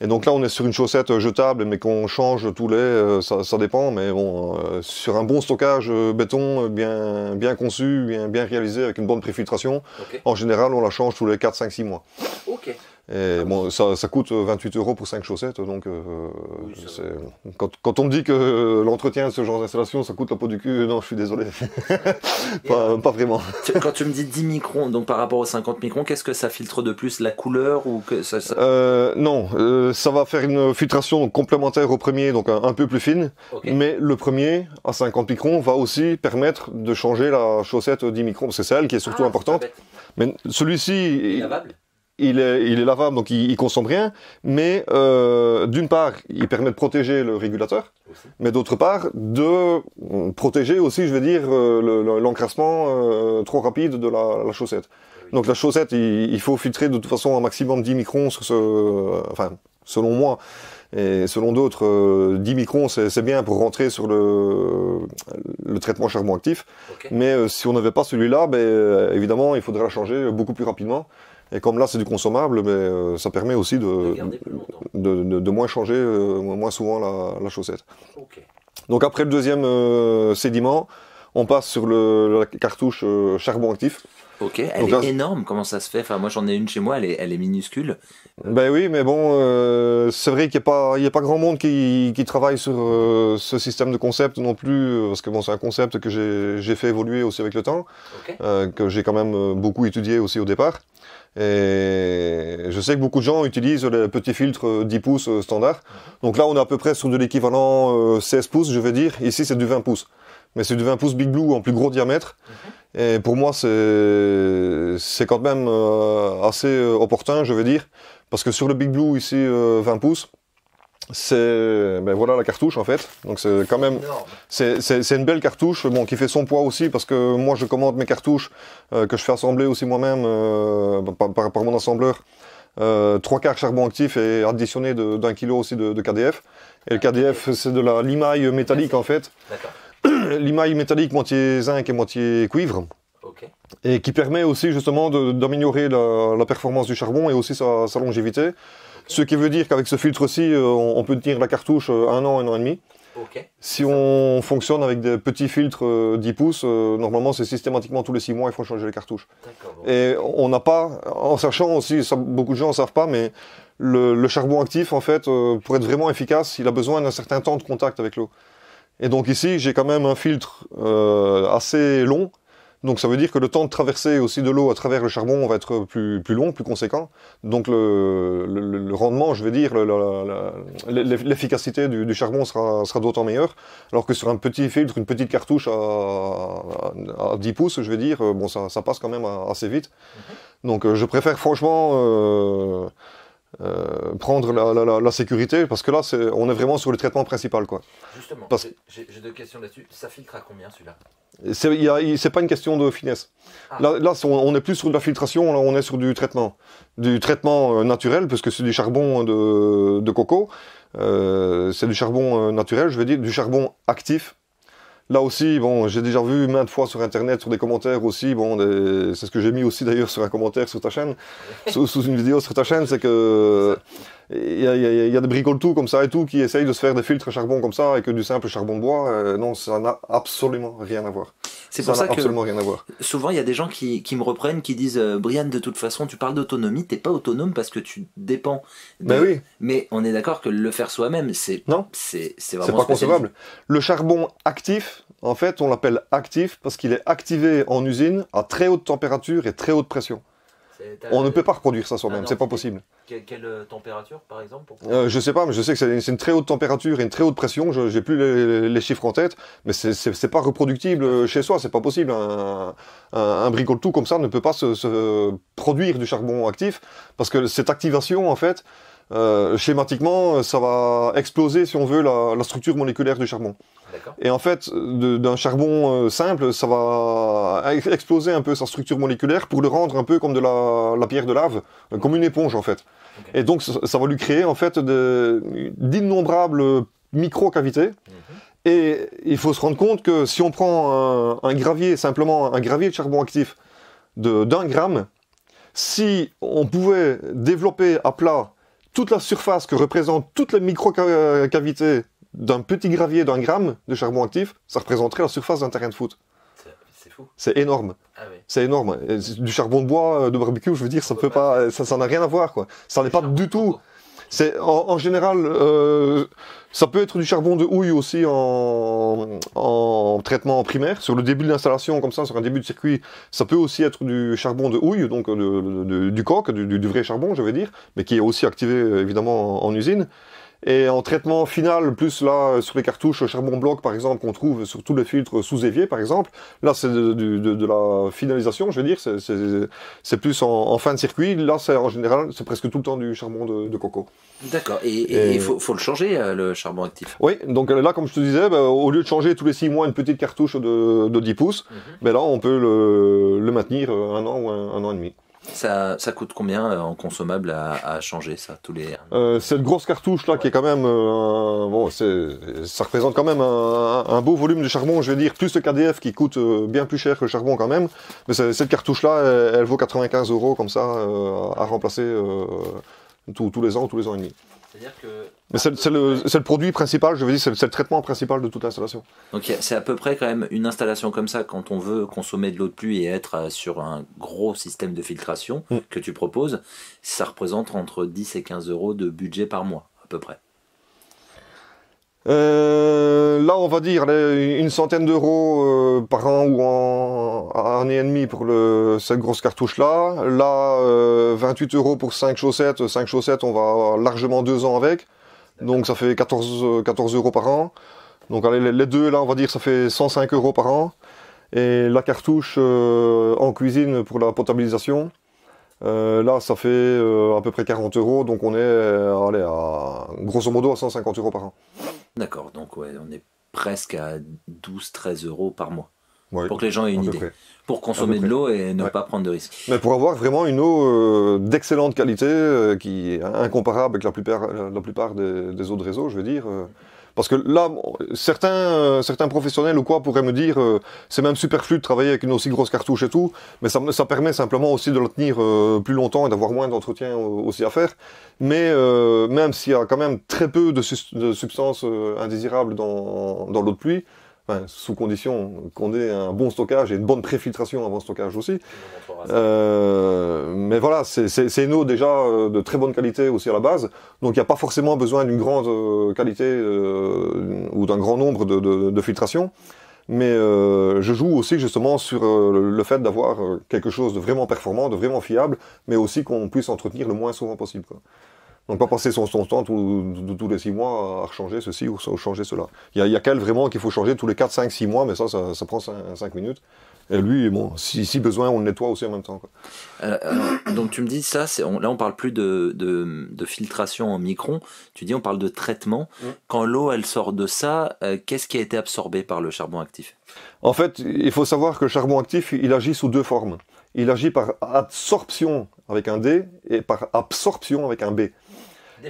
Et donc là, on est sur une chaussette euh, jetable, mais qu'on change tous les, ça, dépend, mais bon, sur un bon stockage béton bien, bien conçu, bien, bien réalisé, avec une bonne préfiltration, en général, on la change tous les 4, 5, 6 mois. Ah bon, ça, coûte 28 euh, euros pour 5 chaussettes, donc euh, quand, quand, on me dit que euh, l'entretien de ce genre d'installation, ça coûte la peau du cul, non, je suis désolé. <laughs> <laughs> pas, vraiment. Quand tu me dis 10 microns, donc par rapport aux 50 microns, qu'est-ce que ça filtre de plus La couleur ou que ça, Non, ça va faire une filtration complémentaire au premier, donc un, peu plus fine, mais le premier, à 50 microns, va aussi permettre de changer la chaussette 10 microns, c'est celle qui est surtout ah, importante. Mais celui-ci... Il est lavable il est, lavable, donc il, ne consomme rien. Mais euh, d'une part, il permet de protéger le régulateur, mais d'autre part, de euh, protéger aussi, je veux dire, euh, l'encrassement trop rapide de la, chaussette. Donc la chaussette, il, faut filtrer de toute façon un maximum 10 microns ce, enfin, selon moi. Et selon d'autres, 10 microns, c'est bien pour rentrer sur le, traitement charbon actif. Mais si on n'avait pas celui-là, ben, évidemment, il faudrait la changer beaucoup plus rapidement. Et comme là, c'est du consommable, mais euh, ça permet aussi de, de, moins changer euh, moins souvent la, chaussette. Donc après le deuxième euh, sédiment, on passe sur le, la cartouche charbon actif. Ok, elle est énorme, comment ça se fait Enfin, moi j'en ai une chez moi, elle est, minuscule. Ben oui, mais bon, c'est vrai qu'il n'y a, pas, il a pas grand monde qui, travaille sur ce système de concept non plus, parce que bon, c'est un concept que j'ai fait évoluer aussi avec le temps, que j'ai quand même beaucoup étudié aussi au départ. Et je sais que beaucoup de gens utilisent le petit filtre 10 pouces euh, standard. Donc là, on est à peu près sur de l'équivalent 16 euh, pouces, je vais dire. Ici, c'est du 20 pouces. Mais c'est du 20 pouces Big Blue en plus gros diamètre. Mhm. Et pour moi, c'est quand même euh, assez opportun, je vais dire. Parce que sur le Big Blue, ici, 20 pouces, c'est ben voilà la cartouche en fait donc c'est quand même c'est une belle cartouche qui fait son poids aussi parce que moi je commande mes cartouches euh, que je fais assembler aussi moi-même euh, par, par, à mon assembleur euh, trois quarts charbon actif et additionné d'un kilo aussi de, KDF et le KDF c'est de la limaille métallique en fait <clears throat> limaille métallique moitié zinc et moitié cuivre et qui permet aussi justement d'améliorer la, performance du charbon et aussi sa longévité ce qui veut dire qu'avec ce filtre-ci, euh, on, peut tenir la cartouche euh, un an, un an et demi. Si on fonctionne avec des petits filtres 10 euh, pouces, normalement c'est systématiquement tous les 6 mois il faut changer les cartouches. Et on n'a pas, en sachant aussi, beaucoup de gens ne savent pas, mais le, charbon actif en fait, pour être vraiment efficace, il a besoin d'un certain temps de contact avec l'eau. Et donc ici j'ai quand même un filtre assez long donc ça veut dire que le temps de traverser aussi de l'eau à travers le charbon va être plus, long, plus conséquent. Donc le, rendement, je veux dire, l'efficacité du, charbon sera, sera d'autant meilleure. Alors que sur un petit filtre, une petite cartouche à, 10 pouces, je veux dire, euh, bon, ça, ça passe quand même assez vite. Mm-hmm. Donc euh, je préfère franchement... Euh, euh, prendre la, sécurité, parce que là, on est vraiment sur le traitement principal. Quoi. Justement, j'ai deux questions là-dessus. Ça filtre à combien celui-là c'est pas une question de finesse. Ah. Là, là on, est plus sur de la filtration, on est sur du traitement. Du traitement euh, naturel, parce que c'est du charbon euh, de, de coco. c'est du charbon naturel, je veux dire, du charbon actif, Là aussi, bon, j'ai déjà vu maintes fois sur Internet, sur des commentaires aussi, bon, c'est ce que j'ai mis aussi d'ailleurs sur un commentaire sur ta chaîne, <laughs> sous, une vidéo sur ta chaîne, c'est que il y a, des bricoles tout comme ça et tout qui essayent de se faire des filtres charbon comme ça et que du simple charbon bois, euh, non, ça n'a absolument rien à voir. C'est pour ça, que rien à voir. souvent il y a des gens qui, me reprennent, qui disent euh, Brian, de toute façon, tu parles d'autonomie, t'es pas autonome parce que tu dépends. De... Ben oui. Mais on est d'accord que le faire soi-même, c'est non, c'est vraiment pas concevable. Le charbon actif, en fait, on l'appelle actif parce qu'il est activé en usine à très haute température et très haute pression. On ne peut pas reproduire ça soi-même, ah c'est pas possible. Quelle, euh, température, par exemple euh, Je sais pas, mais je sais que c'est une, très haute température et une très haute pression. Je n'ai plus les, chiffres en tête, mais c'est pas reproductible euh, chez soi, c'est pas possible. Un, un, bricole-tout comme ça ne peut pas se produire du charbon actif parce que cette activation, en fait, euh, schématiquement, ça va exploser, si on veut, la, structure moléculaire du charbon. Et en fait, d'un charbon euh, simple, ça va exploser un peu sa structure moléculaire pour le rendre un peu comme de la, pierre de lave, comme une éponge en fait. Et donc, ça, va lui créer en fait d'innombrables micro-cavités. Mhm. Et il faut se rendre compte que si on prend un gravier, simplement un gravier de charbon actif d'un gramme, si on pouvait développer à plat toute la surface que représente toutes les micro cavités d'un petit gravier d'un gramme de charbon actif, ça représenterait la surface d'un terrain de foot. C'est énorme. C'est énorme. Ah c'est énorme. Du charbon de bois, euh, de barbecue, je veux dire, ça peut pas, ça, n'a rien à voir, quoi. Ça n'est pas du tout en, général, euh, ça peut être du charbon de houille aussi en, traitement primaire. Sur le début de l'installation, comme ça, sur un début de circuit, ça peut aussi être du charbon de houille, donc euh, du coq, du, vrai charbon, je veux dire, mais qui est aussi activé euh, évidemment en usine. Et en traitement final, plus là, sur les cartouches charbon bloc, par exemple, qu'on trouve sur tous les filtres sous évier, par exemple, là, c'est de, la finalisation, je veux dire, c'est plus en, fin de circuit. Là, c'est en général, c'est presque tout le temps du charbon de, coco. D'accord. Et il faut, le changer, euh, le charbon actif Oui, donc euh, là, comme je te disais, bah, au lieu de changer tous les 6 mois une petite cartouche de, 10 pouces, mais mhm. bah, là, on peut le, maintenir euh, un an ou un an et demi. Ça, coûte combien euh, en consommable à, changer ça tous les euh, Cette grosse cartouche là qui est quand même euh, bon, ça représente quand même un, beau volume de charbon, je vais dire plus le KDF qui coûte euh, bien plus cher que le charbon quand même. Mais cette cartouche là, elle, vaut 95 euros comme ça à remplacer tous les ans, tous les ans et demi cest dire que. C'est le, produit principal, je veux dire, c'est le traitement principal de toute installation. Donc c'est à peu près quand même une installation comme ça, quand on veut consommer de l'eau de pluie et être euh, sur un gros système de filtration mm. que tu proposes, ça représente entre 10 et 15 euros de budget par mois, à peu près. Euh, là, on va dire une centaine d'euros euh, par an ou en, un année et demi pour le, cette grosse cartouche-là. Là, 28 euh, euros pour 5 chaussettes. 5 chaussettes, on va largement 2 ans avec. Donc ça fait 14, 14 euros par an. Donc allez, les, deux, là, on va dire ça fait 105 euros par an. Et la cartouche en cuisine pour la potabilisation, euh, là, ça fait euh, à peu près 40 euros, donc on est euh, à, grosso modo à 150 euros par an. D'accord, donc on est presque à 12-13 euros par mois. pour que les gens aient une idée. Pour consommer de l'eau et ne pas prendre de risques. Mais pour avoir vraiment une eau d'excellente qualité, qui est incomparable avec la plupart, la plupart des, des, eaux de réseau, je veux dire. Parce que là, euh, certains, professionnels ou quoi pourraient me dire, euh, c'est même superflu de travailler avec une aussi grosse cartouche et tout, mais ça, permet simplement aussi de la tenir euh, plus longtemps et d'avoir moins d'entretien aussi à faire. Mais même s'il y a quand même très peu de, substances indésirables dans, dans l'eau de pluie, sous condition qu'on ait un bon stockage et une bonne préfiltration avant stockage aussi. Euh, mais voilà, c'est une eau déjà euh, de très bonne qualité aussi à la base, donc il n'y a pas forcément besoin d'une grande euh, qualité ou d'un grand nombre de, de, filtrations. Mais je joue aussi justement sur le fait d'avoir quelque chose de vraiment performant, de vraiment fiable, mais aussi qu'on puisse entretenir le moins souvent possible. Donc pas passer son, temps tous les six mois à changer ceci ou, changer cela. Il y a, qu'elle vraiment qu'il faut changer tous les 4, 5, 6 mois, mais ça, ça, prend 5, minutes. Et lui, bon, si, besoin, on le nettoie aussi en même temps. Euh, donc tu me dis ça, on, là on parle plus de, filtration en micron, tu dis on parle de traitement. Mm. Quand l'eau elle sort de ça, euh, qu'est-ce qui a été absorbé par le charbon actif En fait, il faut savoir que le charbon actif, il agit sous deux formes. Il agit par absorption avec un D et par absorption avec un B.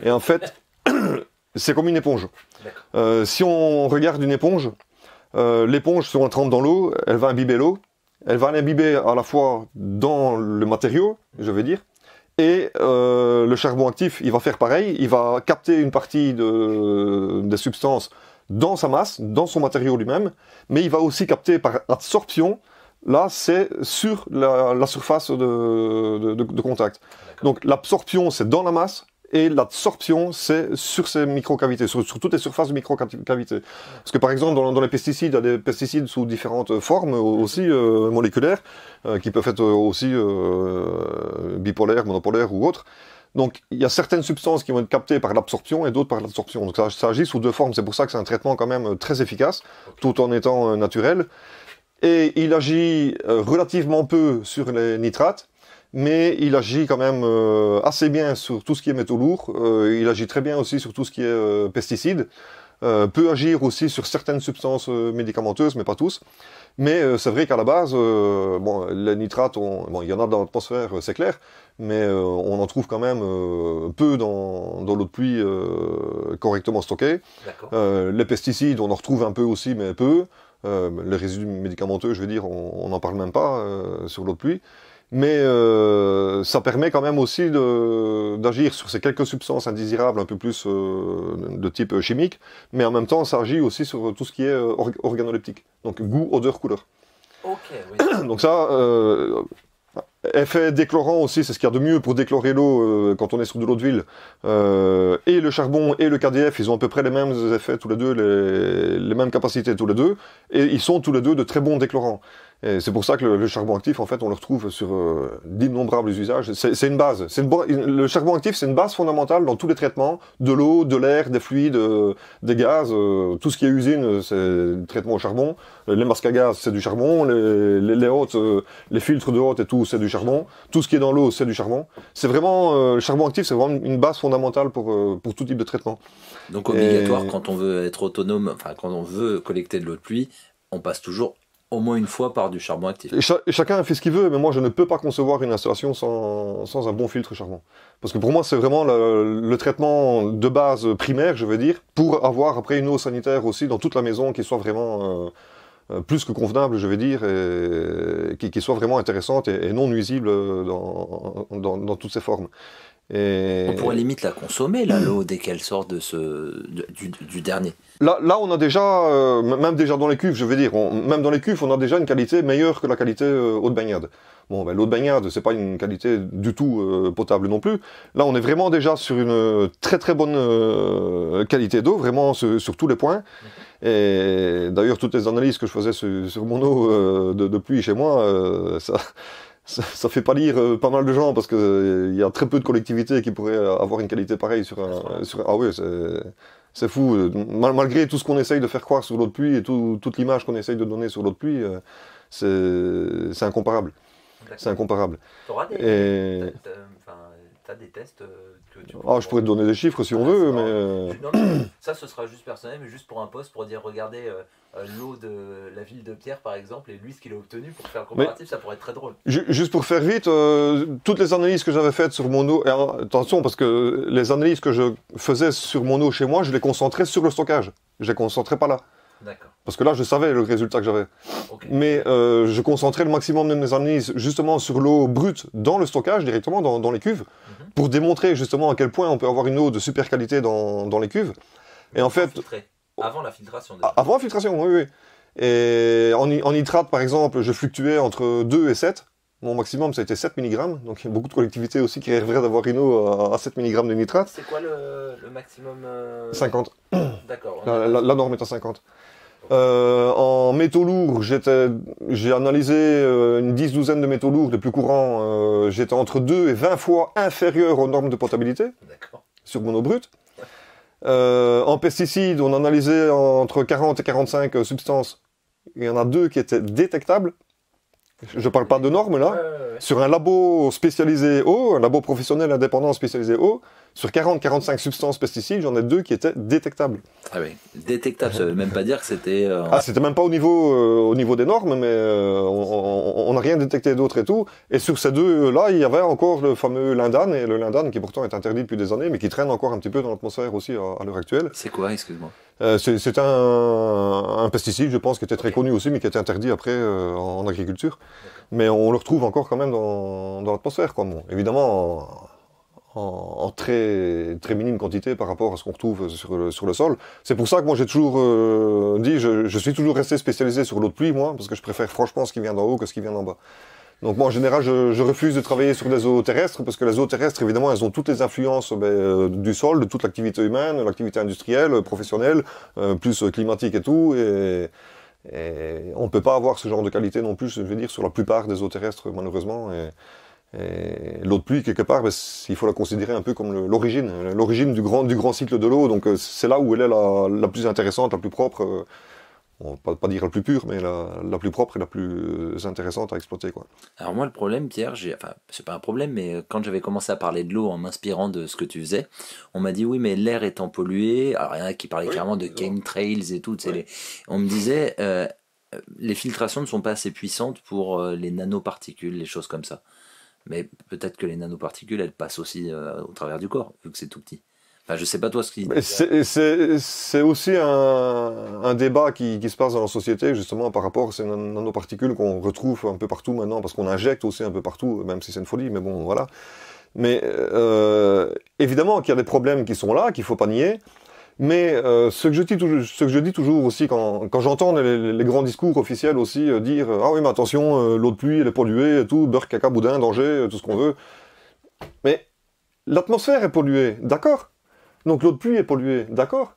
Et en fait, <coughs> c'est comme une éponge. Euh, si on regarde une éponge, euh, l'éponge, si on dans l'eau, elle va imbiber l'eau. Elle va l'imbiber à la fois dans le matériau, je veux dire, et euh, le charbon actif, il va faire pareil. Il va capter une partie des substances dans sa masse, dans son matériau lui-même, mais il va aussi capter par absorption là, c'est sur la, surface de contact. Donc l'absorption, c'est dans la masse, et l'absorption, c'est sur ces microcavités, sur, sur toutes les surfaces de microcavités. Parce que par exemple, dans, les pesticides, il y a des pesticides sous différentes formes aussi euh, moléculaires, euh, qui peuvent être aussi bipolaire euh, bipolaires, monopolaires ou autres. Donc, il y a certaines substances qui vont être captées par l'absorption et d'autres par l'absorption. Donc, ça, agit sous deux formes. C'est pour ça que c'est un traitement quand même très efficace, tout en étant naturel. Et il agit relativement peu sur les nitrates, mais il agit quand même euh, assez bien sur tout ce qui est métaux lourds, euh, il agit très bien aussi sur tout ce qui est euh, pesticides, peut agir aussi sur certaines substances médicamenteuses, mais pas tous. Mais c'est vrai qu'à la base, bon, les nitrates, bon, il y en a dans l'atmosphère, c'est clair, mais on en trouve quand même peu dans, dans l'eau de pluie correctement stockée. les pesticides, on en retrouve un peu aussi, mais peu. les résidus médicamenteux, je veux dire, on n'en parle même pas sur l'eau de pluie. Mais euh, ça permet quand même aussi d'agir sur ces quelques substances indésirables un peu plus euh, de type chimique, mais en même temps ça agit aussi sur tout ce qui est euh, organoleptique, donc goût, odeur, couleur. <coughs> donc ça, effet déclorant aussi, c'est ce qu'il y a de mieux pour déclorer l'eau quand on est sur de l'eau de ville. et le charbon et le KDF, ils ont à peu près les mêmes effets tous les deux, les, les mêmes capacités tous les deux, et ils sont tous les deux de très bons déclorants. Et c'est pour ça que le, charbon actif, en fait, on le retrouve sur euh, d'innombrables usages. C'est une base. le charbon actif, c'est une base fondamentale dans tous les traitements de l'eau, de l'air, des fluides, euh, des gaz. Euh, tout ce qui est usine, c'est le traitement au charbon. Les masques à gaz, c'est du charbon. Les, les, les filtres de haute et tout, c'est du charbon. Tout ce qui est dans l'eau, c'est du charbon. C'est vraiment le charbon actif, c'est vraiment une base fondamentale pour pour tout type de traitement. Donc obligatoire quand on veut être autonome, enfin quand on veut collecter de l'eau de pluie, on passe toujours au moins une fois par du charbon actif. Et, chacun fait ce qu'il veut, mais moi je ne peux pas concevoir une installation sans, sans un bon filtre charbon. Parce que pour moi c'est vraiment le, traitement de base primaire, je veux dire, pour avoir après une eau sanitaire aussi dans toute la maison qui soit vraiment euh, euh, plus que convenable, je veux dire, et, qui, soit vraiment intéressante et, non nuisible dans, dans, dans, toutes ses formes. On pourrait limite la consommer, l'eau, dès qu'elle sort de ce, du, dernier. Là, on a déjà, euh, même déjà dans les cuves, je veux dire, même dans les cuves, on a déjà une qualité meilleure que la qualité eau euh, de baignade. Bon, ben, l'eau de baignade, c'est pas une qualité du tout euh, potable non plus. Là, on est vraiment déjà sur une très très bonne qualité d'eau, vraiment sur, tous les points. Et d'ailleurs, toutes les analyses que je faisais sur, mon eau de, de, pluie chez moi, ça ça, fait pâlir lire euh, pas mal de gens parce que euh, il y a très peu de collectivités qui pourraient euh, avoir une qualité pareille sur un. ah oui, c'est fou. malgré tout ce qu'on essaye de faire croire sur l'eau de pluie et toute l'image qu'on essaye de donner sur l'eau de pluie, c'est incomparable. C'est incomparable. T'auras et... des tests ah, je pourrais te donner des chiffres si on ah, veut, mais... Euh, <coughs> ça, ce sera juste personnel, mais juste pour un poste, pour dire, regardez euh, euh, l'eau de la ville de Pierre, par exemple, et lui, ce qu'il a obtenu, pour faire le comparatif, ça pourrait être très drôle. Juste pour faire vite, toutes les analyses que j'avais faites sur mon eau... attention, parce que les analyses que je faisais sur mon eau chez moi, je les concentrais sur le stockage. Je les concentrais pas là. Parce que là, je savais le résultat que j'avais. Mais je concentrais le maximum de mes analyses justement sur l'eau brute dans le stockage, directement dans, les cuves. Mhm pour démontrer justement à quel point on peut avoir une eau de super qualité dans, les cuves. et en fait. Avant la filtration. Avant la filtration, oui, oui. Et en, nitrate, par exemple, je fluctuais entre 2 et 7. Mon maximum, ça a été 7 mg. Donc il y a beaucoup de collectivités aussi qui rêveraient d'avoir une eau à, 7 mg de nitrate. C'est quoi le, maximum 50. Euh, D'accord. La, la norme est à 50. Euh, en métaux lourds, j'ai analysé euh, une dix douzaine de métaux lourds les plus courants. Euh, j'étais entre 2 et 20 fois inférieur aux normes de potabilité sur mon brut. en pesticides, on analysait entre 40 et 45 substances. Il y en a deux qui étaient détectables. Je ne parle pas de normes là. Sur un labo spécialisé eau, un labo professionnel indépendant spécialisé eau, sur 40-45 substances pesticides, j'en ai deux qui étaient détectables. Ah oui, détectables, ça veut même pas dire que c'était. Euh, ah, c'était même pas au niveau, euh, au niveau des normes, mais euh, on n'a rien détecté d'autre et tout. Et sur ces deux-là, il y avait encore le fameux lindane, et le lindane qui pourtant est interdit depuis des années, mais qui traîne encore un petit peu dans l'atmosphère aussi à, l'heure actuelle. C'est quoi, excuse-moi C'est un, pesticide, je pense, qui était très connu aussi, mais qui était interdit après en, agriculture. Mais on le retrouve encore quand même dans, dans l'atmosphère, quoi. évidemment en, très, très minime quantité par rapport à ce qu'on retrouve sur le, sur le sol. C'est pour ça que moi j'ai toujours euh, dit, je, je, suis toujours resté spécialisé sur l'eau de pluie, moi, parce que je préfère franchement ce qui vient d'en haut que ce qui vient d'en bas. Donc moi en général je, je, refuse de travailler sur des eaux terrestres parce que les eaux terrestres évidemment elles ont toutes les influences ben, euh, du sol, de toute l'activité humaine, l'activité industrielle, professionnelle, euh, plus climatique et tout. Et, on ne peut pas avoir ce genre de qualité non plus, je veux dire, sur la plupart des eaux terrestres malheureusement. Et, l'eau de pluie, quelque part, il faut la considérer un peu comme l'origine, l'origine du grand, du grand cycle de l'eau. Donc euh, c'est là où elle est la, plus intéressante, la plus propre. Euh, on va pas, dire la plus pure, mais la, plus propre et la plus intéressante à exploiter. Quoi. Alors moi, le problème, Pierre, c'est pas un problème, mais euh, quand j'avais commencé à parler de l'eau en m'inspirant de ce que tu faisais, on m'a dit oui, mais l'air étant pollué, alors il y en a qui parlait clairement de chemtrails et tout. Les, on me disait, les filtrations ne sont pas assez puissantes pour les nanoparticules, les choses comme ça. Mais peut-être que les nanoparticules, elles passent aussi euh, au travers du corps, vu que c'est tout petit. Enfin, je sais pas toi ce qui. C'est aussi un, un débat qui, qui, se passe dans la société, justement, par rapport à ces nanoparticules qu'on retrouve un peu partout maintenant, parce qu'on injecte aussi un peu partout, même si c'est une folie, mais bon, voilà. Mais euh, évidemment qu'il y a des problèmes qui sont là, qu'il faut pas nier. Mais euh, ce, que je dis toujours, aussi quand, j'entends les, grands discours officiels aussi euh, dire euh, ah oui mais attention l'eau de pluie elle est polluée et tout beurre caca boudin danger tout ce qu'on veut. Mais l'atmosphère est polluée, d'accord. Donc l'eau de pluie est polluée, d'accord.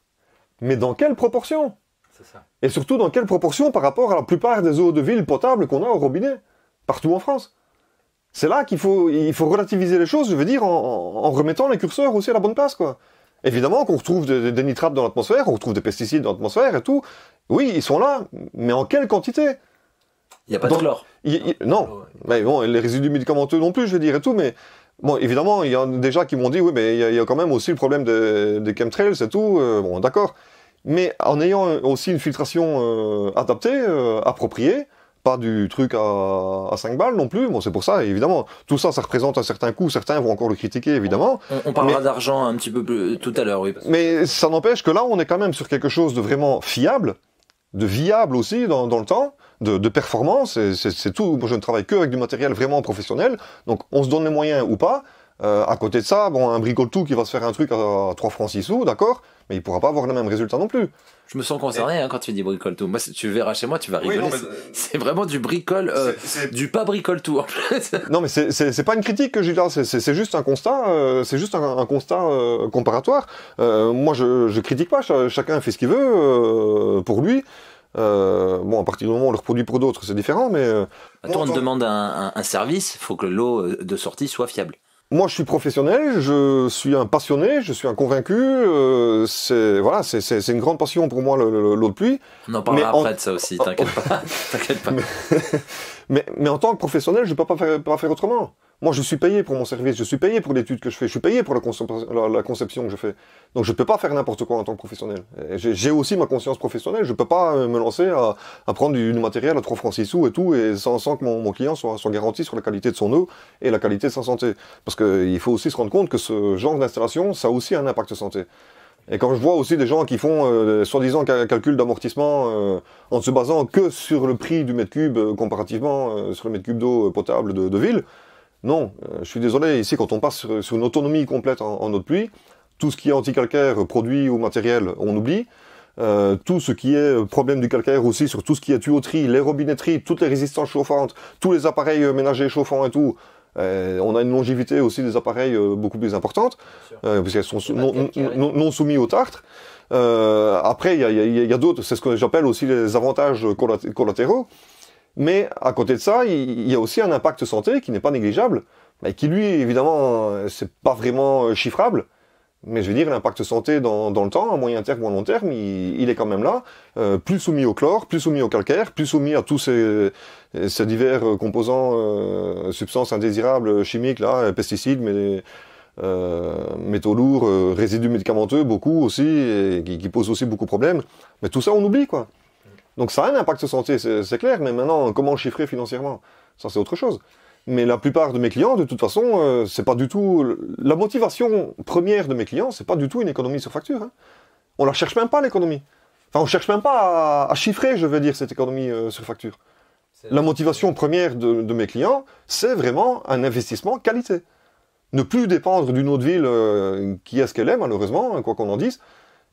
Mais dans quelle proportion ça. Et surtout dans quelle proportion par rapport à la plupart des eaux de ville potables qu'on a au robinet partout en France. C'est là qu'il faut il faut relativiser les choses, je veux dire en, en remettant les curseurs aussi à la bonne place quoi. Évidemment qu'on retrouve des, nitrates dans l'atmosphère, on retrouve des pesticides dans l'atmosphère et tout. Oui, ils sont là, mais en quelle quantité Il n'y a pas de chlore. non, mais bon, les résidus médicamenteux non plus, je veux dire, et tout, mais... Bon, évidemment, il y en a déjà qui m'ont dit, oui, mais il y, a, quand même aussi le problème des de chemtrails et tout. Euh, bon, d'accord. Mais en ayant aussi une filtration euh, adaptée, euh, appropriée, pas du truc à, 5 balles non plus. Bon, c'est pour ça, évidemment. Tout ça, ça représente un certain coût. Certains vont encore le critiquer, évidemment. On, parlera d'argent un petit peu plus, tout à l'heure, Mais ça n'empêche que là, on est quand même sur quelque chose de vraiment fiable, de viable aussi dans, le temps. De, performance, c'est tout. je ne travaille que avec du matériel vraiment professionnel. Donc, on se donne les moyens ou pas. Euh, à côté de ça, bon, un bricole tout qui va se faire un truc à 3 francs 6 sous, d'accord, mais il pourra pas avoir le même résultat non plus. Je me sens concerné hein, quand tu dis bricole tout. tu verras chez moi, tu vas rigoler. C'est vraiment du bricole, euh, du pas bricole tout en plus. <laughs> non, mais c'est pas une critique que j'ai là, c'est juste un constat, c'est juste un, constat euh, comparatoire. moi, je, ne critique pas, chacun fait ce qu'il veut pour lui. bon, à partir du moment où on le reproduit pour d'autres, c'est différent, mais. on demande un, service il faut que l'eau de sortie soit fiable moi, je suis professionnel, je suis un passionné, je suis un convaincu. Euh, c'est voilà, c'est une grande passion pour moi l'eau de pluie. On en parlera après de ça aussi, t'inquiète pas. <laughs> <laughs> mais, en tant que professionnel, je peux pas pas faire autrement. Moi, je suis payé pour mon service, je suis payé pour l'étude que je fais, je suis payé pour la, conception que je fais. Donc, je ne peux pas faire n'importe quoi en tant que professionnel. J'ai aussi ma conscience professionnelle, je ne peux pas euh, me lancer à, prendre du, matériel à 3 francs 6 sous et tout, et sans, que mon, client soit, soit, garanti sur la qualité de son eau et la qualité de sa santé. Parce qu'il faut aussi se rendre compte que ce genre d'installation, ça a aussi un impact santé. Et quand je vois aussi des gens qui font euh, soi-disant un calcul d'amortissement en euh, en se basant que sur le prix du mètre cube comparativement sur le mètre cube d'eau potable de ville, non, euh, je suis désolé, ici quand on passe sur, une autonomie complète en, eau de pluie, tout ce qui est anti-calcaire, produit ou matériel, on oublie. Euh, tout ce qui est problème du calcaire aussi, sur tout ce qui est tuyauterie, les robinetteries, toutes les résistances chauffantes, tous les appareils euh, ménagers chauffants et tout, on a une longévité aussi des appareils beaucoup plus importante, parce qu'elles sont non, soumis soumises aux tartres. après, il y a d'autres, c'est ce que j'appelle aussi les avantages collatéraux. Mais à côté de ça, il y a aussi un impact santé qui n'est pas négligeable, et qui lui, évidemment, euh, c'est pas vraiment euh, chiffrable. Mais je veux dire, l'impact santé dans, dans, le temps, à moyen terme ou à long terme, il, est quand même là. Euh, plus soumis au chlore, plus soumis au calcaire, plus soumis à tous ces, divers composants, substances indésirables, chimiques, là, pesticides, mais, métaux lourds, résidus médicamenteux, beaucoup aussi, et qui, qui posent aussi beaucoup de problèmes. Mais tout ça, on oublie, quoi. Donc ça a un impact sur santé, c'est clair, mais maintenant, comment chiffrer financièrement Ça, c'est autre chose. Mais la plupart de mes clients, de toute façon, euh, c'est pas du tout... La motivation première de mes clients, c'est pas du tout une économie sur facture. Hein. On la cherche même pas, l'économie. Enfin, on cherche même pas à, chiffrer, je veux dire, cette économie euh, sur facture. La motivation première de, mes clients, c'est vraiment un investissement qualité. Ne plus dépendre d'une autre ville euh, qui est ce qu'elle est, malheureusement, quoi qu'on en dise,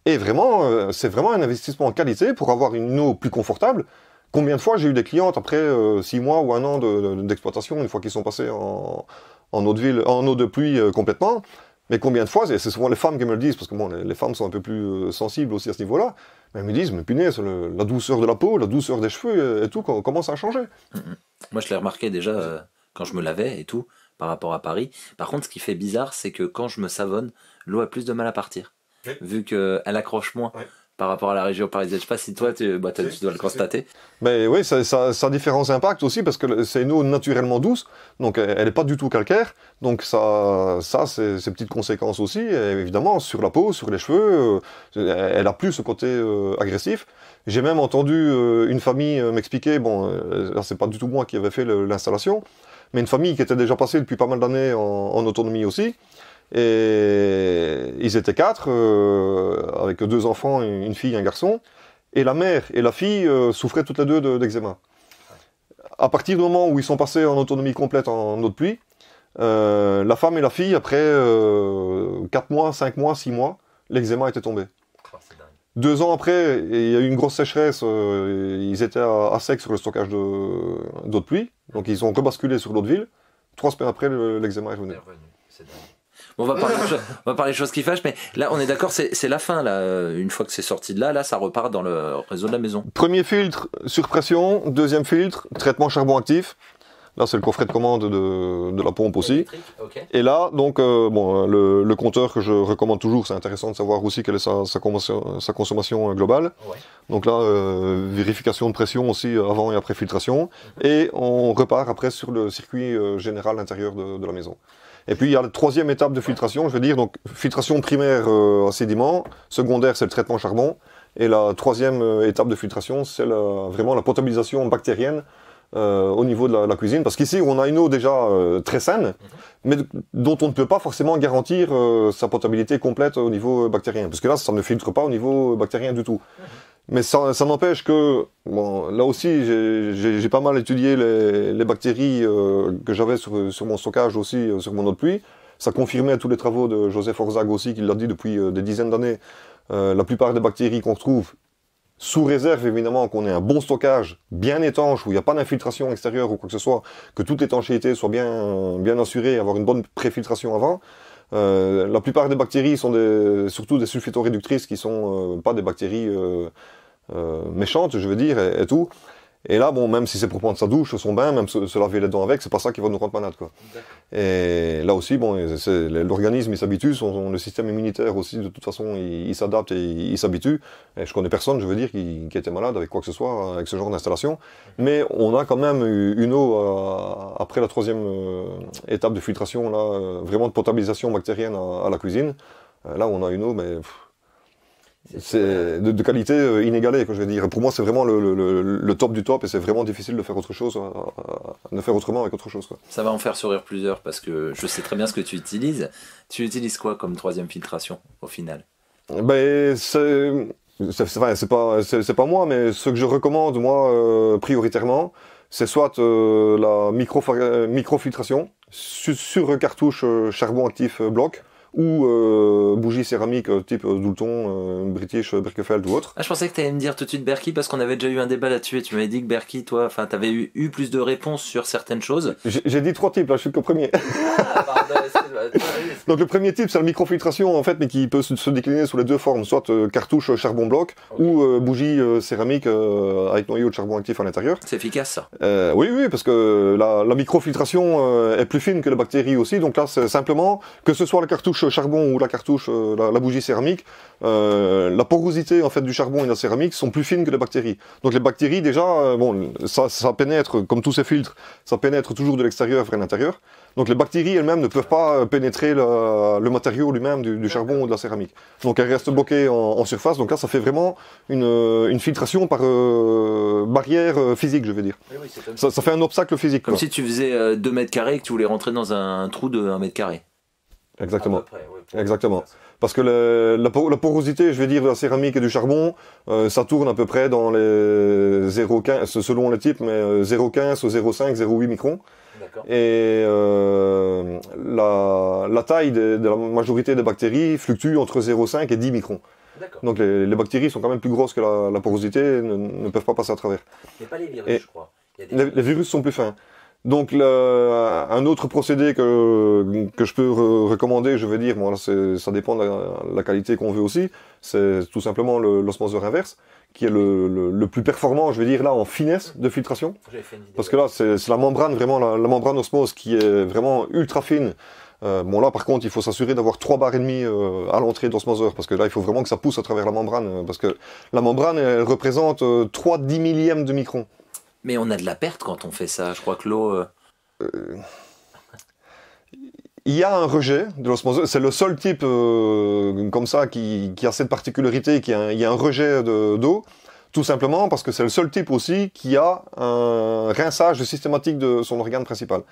et vraiment, euh, c'est vraiment un investissement en qualité pour avoir une eau plus confortable. Combien de fois j'ai eu des clientes après euh, six mois ou un an d'exploitation, une fois qu'ils sont passés en, eau de ville, en eau de pluie euh, complètement, mais combien de fois, c'est souvent les femmes qui me le disent, parce que les, femmes sont un peu plus sensibles aussi à ce niveau-là, mais elles me disent, mais punaise, la douceur de la peau, la douceur des cheveux et, tout commence à changer. changé mm, mm. Moi, je l'ai remarqué déjà quand je me lavais et tout, par rapport à Paris. Par contre, ce qui fait bizarre, c'est que quand je me savonne, l'eau a plus de mal à partir vu qu'elle accroche moins. par rapport à la région parisienne. Je sais pas si toi, tu, bah, dois le constater. Mais oui, ça, ça, ça a différents impacts aussi parce que c'est une eau naturellement douce, donc elle n'est pas du tout calcaire. Donc ça, ça c'est ses petites conséquences aussi. évidemment, sur la peau, sur les cheveux, euh, elle a plus ce côté euh, agressif. J'ai même entendu euh, une famille m'expliquer, bon, c'est pas du tout moi qui avait fait l'installation, mais une famille qui était déjà passée depuis pas mal d'années en autonomie aussi, et ils étaient quatre, euh, avec deux enfants, une fille et un garçon. Et la mère et la fille euh, souffraient toutes les deux d'eczéma. à partir du moment où ils sont passés en autonomie complète en, eau de pluie, euh, la femme et la fille, après 4 mois, 5 mois, 6 mois, l'eczéma était tombé. Oh, deux ans après, il y a eu une grosse sécheresse, ils étaient à, sec sur le stockage d'eau de, pluie, donc ils ont rebasculé sur l'eau de ville. Trois semaines après, l'eczéma est revenu on va parler, on choses qui fâchent, mais là, on est d'accord, c'est la fin, Une fois que c'est sorti de là, là, ça repart dans le réseau de la maison. Premier filtre, sur pression Deuxième filtre, traitement charbon actif. Là, c'est le coffret de commande de, la pompe aussi. Et là, donc, euh, euh, le, compteur que je recommande toujours, c'est intéressant de savoir aussi quelle est sa, consommation, euh, globale. Donc là, vérification de pression aussi avant et après filtration. Et on repart après sur le circuit général intérieur de la maison. Et puis il y a la troisième étape de filtration, je veux dire, donc filtration primaire euh, en sédiment, sédiments, secondaire c'est le traitement charbon, et la troisième euh, étape de filtration c'est vraiment la potabilisation bactérienne euh, au niveau de la, la cuisine, parce qu'ici on a une eau déjà très saine, mais dont on ne peut pas forcément garantir sa potabilité complète au niveau bactérien, parce que là ça ne filtre pas au niveau bactérien du tout. Mais ça, n'empêche que, là aussi, j'ai pas mal étudié les, bactéries euh, que j'avais sur, mon stockage aussi, euh, sur mon eau de pluie. Ça confirmait tous les travaux de Joseph Orzag aussi, qui l'a dit depuis euh, des dizaines d'années. la plupart des bactéries qu'on trouve, sous réserve évidemment qu'on ait un bon stockage, bien étanche, où il n'y a pas d'infiltration extérieure ou quoi que ce soit, que toute l'étanchéité soit bien, bien assurée, avoir une bonne préfiltration avant, euh, la plupart des bactéries sont surtout des réductrices qui sont euh, pas des bactéries euh, méchantes, je veux dire, et tout. Et là, bon, même si c'est pour prendre sa douche, son bain, même se, laver les dents avec, c'est pas ça qui va nous rendre malade, quoi. Et là aussi, bon, l'organisme, il s'habitue, le système immunitaire aussi, de toute façon, il, s'adapte et il, s'habitue. Et je connais personne, je veux dire, qui, était malade avec quoi que ce soit, avec ce genre d'installation. Mais on a quand même une eau, euh, après la troisième euh, étape de filtration, là, euh, vraiment de potabilisation bactérienne à, la cuisine. Là, on a une eau, mais c'est de, qualité euh, inégalée je vais dire. Pour moi, c'est vraiment le, top du top et c'est vraiment difficile de faire autre chose, euh, euh, de faire autrement avec autre chose. Ça va en faire sourire plusieurs parce que je sais très bien ce que tu utilises. Tu utilises quoi comme troisième filtration au final Ben c'est pas moi, mais ce que je recommande moi prioritairement, c'est soit la microfiltration sur cartouche charbon actif bloc ou euh, bougies céramiques euh, type euh, Doulton, euh, British, Birkefeld ou autre. Ah, je pensais que tu allais me dire tout de suite Berkey parce qu'on avait déjà eu un débat là-dessus et tu m'avais dit que Berkey, toi, enfin, tu avais eu, eu, plus de réponses sur certaines choses. J'ai dit trois types, là, je suis le premier. Ah, <laughs> Donc le premier type, c'est la microfiltration en fait, mais qui peut se, décliner sous les deux formes, soit euh, cartouche euh, charbon bloc ou euh, bougie céramique avec noyau de charbon actif à l'intérieur. C'est efficace ça. oui, oui, parce que la, microfiltration est plus fine que les bactéries aussi. Donc là, c'est simplement que ce soit la cartouche charbon ou la cartouche, la, bougie céramique, la porosité en fait du charbon et de la céramique sont plus fines que les bactéries. Donc les bactéries déjà, bon, ça pénètre comme tous ces filtres, ça pénètre toujours de l'extérieur vers l'intérieur. Donc les bactéries elles-mêmes ne peuvent pas euh, pénétrer le, matériau lui-même du, charbon ou de la céramique. Donc elles restent bloquées en, surface. Donc là, ça fait vraiment une, euh, filtration par euh, barrière physique, je veux dire. ça, fait un obstacle physique. Comme si tu faisais 2 mètres carrés et que tu voulais rentrer dans un, trou de 1 mètre carré. Exactement. Exactement. Parce que la, porosité, je vais dire, de la céramique et du charbon, ça tourne à peu près dans les 0,15, selon le type, mais 0,15 ou 0,5, 0,8 microns. Et euh, la, taille de, la majorité des bactéries fluctue entre 0,5 et 10 microns. Donc les, bactéries sont quand même plus grosses que la, porosité, ne, ne, peuvent pas passer à travers. Mais pas les virus, je crois. les virus sont plus fins. Donc euh, un autre procédé que, je peux recommander, je vais dire, ça dépend de la, qualité qu'on veut aussi, c'est tout simplement l'osmoseur inverse, qui est le, plus performant, je vais dire là, en finesse de filtration. Parce que là, c'est la membrane, vraiment, la, membrane osmose qui est vraiment ultra fine. Euh, bon là par contre il faut s'assurer d'avoir trois barres et demi euh, à l'entrée d'osmoseur parce que là il faut vraiment que ça pousse à travers la membrane parce que la membrane elle représente 3 dix millièmes de micron. Mais on a de la perte quand on fait ça. Je crois que l'eau. Euh, euh, il y a un rejet de l'osmose. C'est le seul type euh, comme ça qui, a cette particularité, qui a, y a un rejet d'eau. tout simplement parce que c'est le seul type aussi qui a un rinçage systématique de son organe principal.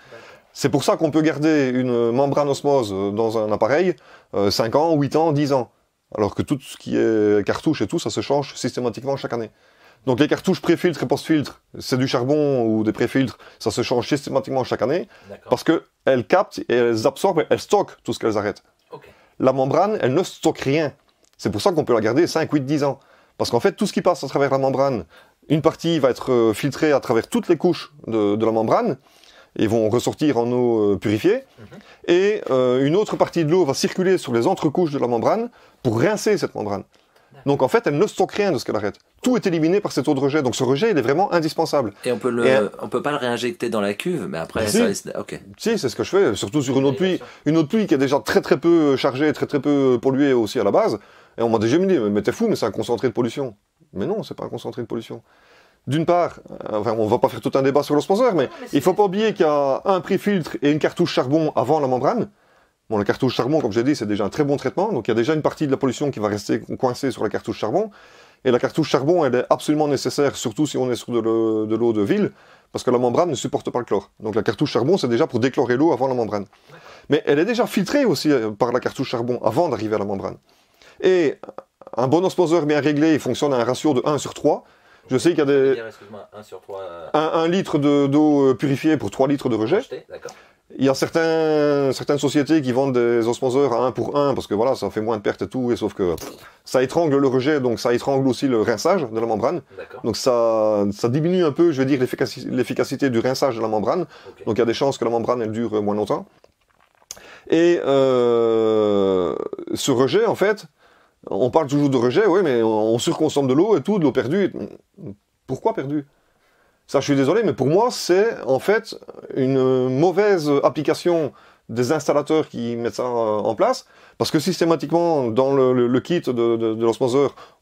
C'est pour ça qu'on peut garder une membrane osmose dans un appareil 5 ans, 8 ans, 10 ans. Alors que tout ce qui est cartouche et tout, ça se change systématiquement chaque année. Donc les cartouches pré filtres et post-filtre, c'est du charbon ou des pré-filtres, ça se change systématiquement chaque année, parce qu'elles captent et elles absorbent, et elles stockent tout ce qu'elles arrêtent. La membrane, elle ne stocke rien. C'est pour ça qu'on peut la garder 5, 8, 10 ans. Parce qu'en fait, tout ce qui passe à travers la membrane, une partie va être euh, filtrée à travers toutes les couches de, la membrane, et vont ressortir en eau euh, purifiée. Mhm. Et euh, une autre partie de l'eau va circuler sur les couches de la membrane pour rincer cette membrane. Donc en fait, elle ne stocke rien de ce qu'elle arrête. Tout est éliminé par cet eau de rejet. Donc ce rejet, il est vraiment indispensable. Et on ne peut pas le réinjecter dans la cuve, mais après, si, ça Si, c'est ce que je fais, surtout sur une autre pluie, une autre pluie qui est déjà très très peu chargée, très très peu polluée aussi à la base. Et on m'a déjà dit, mais t'es fou, mais c'est un concentré de pollution. Mais non, c'est pas un concentré de pollution. D'une part, euh, enfin, on va pas faire tout un débat sur le sponsor, mais, mais il faut pas oublier qu'il y a un prix filtre et une cartouche charbon avant la membrane. Bon, la cartouche charbon, comme j'ai dit, c'est déjà un très bon traitement, donc il y a déjà une partie de la pollution qui va rester coincée sur la cartouche charbon. Et la cartouche charbon, elle est absolument nécessaire, surtout si on est sur de l'eau de, ville, parce que la membrane ne supporte pas le chlore. Donc la cartouche charbon, c'est déjà pour déchlorer l'eau avant la membrane. Mais elle est déjà filtrée aussi euh, par la cartouche charbon avant d'arriver à la membrane. Et un bon osmoseur bien réglé, il fonctionne à un ratio de 1 sur 3, je sais qu'il y a des. 1 euh, un, litre d'eau euh, purifiée pour 3 litres de rejet. D'accord. Il y a certains, certaines sociétés qui vendent des sponsors à 1 pour 1 parce que voilà, ça fait moins de pertes et tout, et sauf que ça étrangle le rejet, donc ça étrangle aussi le rinçage de la membrane. Donc ça, diminue un peu, je veux dire, l'efficacité du rinçage de la membrane. Donc il y a des chances que la membrane elle dure moins longtemps. Et euh, ce rejet, en fait, on parle toujours de rejet, oui, mais on surconsomme de l'eau et tout, de l'eau perdue. Pourquoi perdue ça, je suis désolé, mais pour moi, c'est en fait une mauvaise application des installateurs qui mettent ça euh, en place, parce que systématiquement, dans le, kit de, de,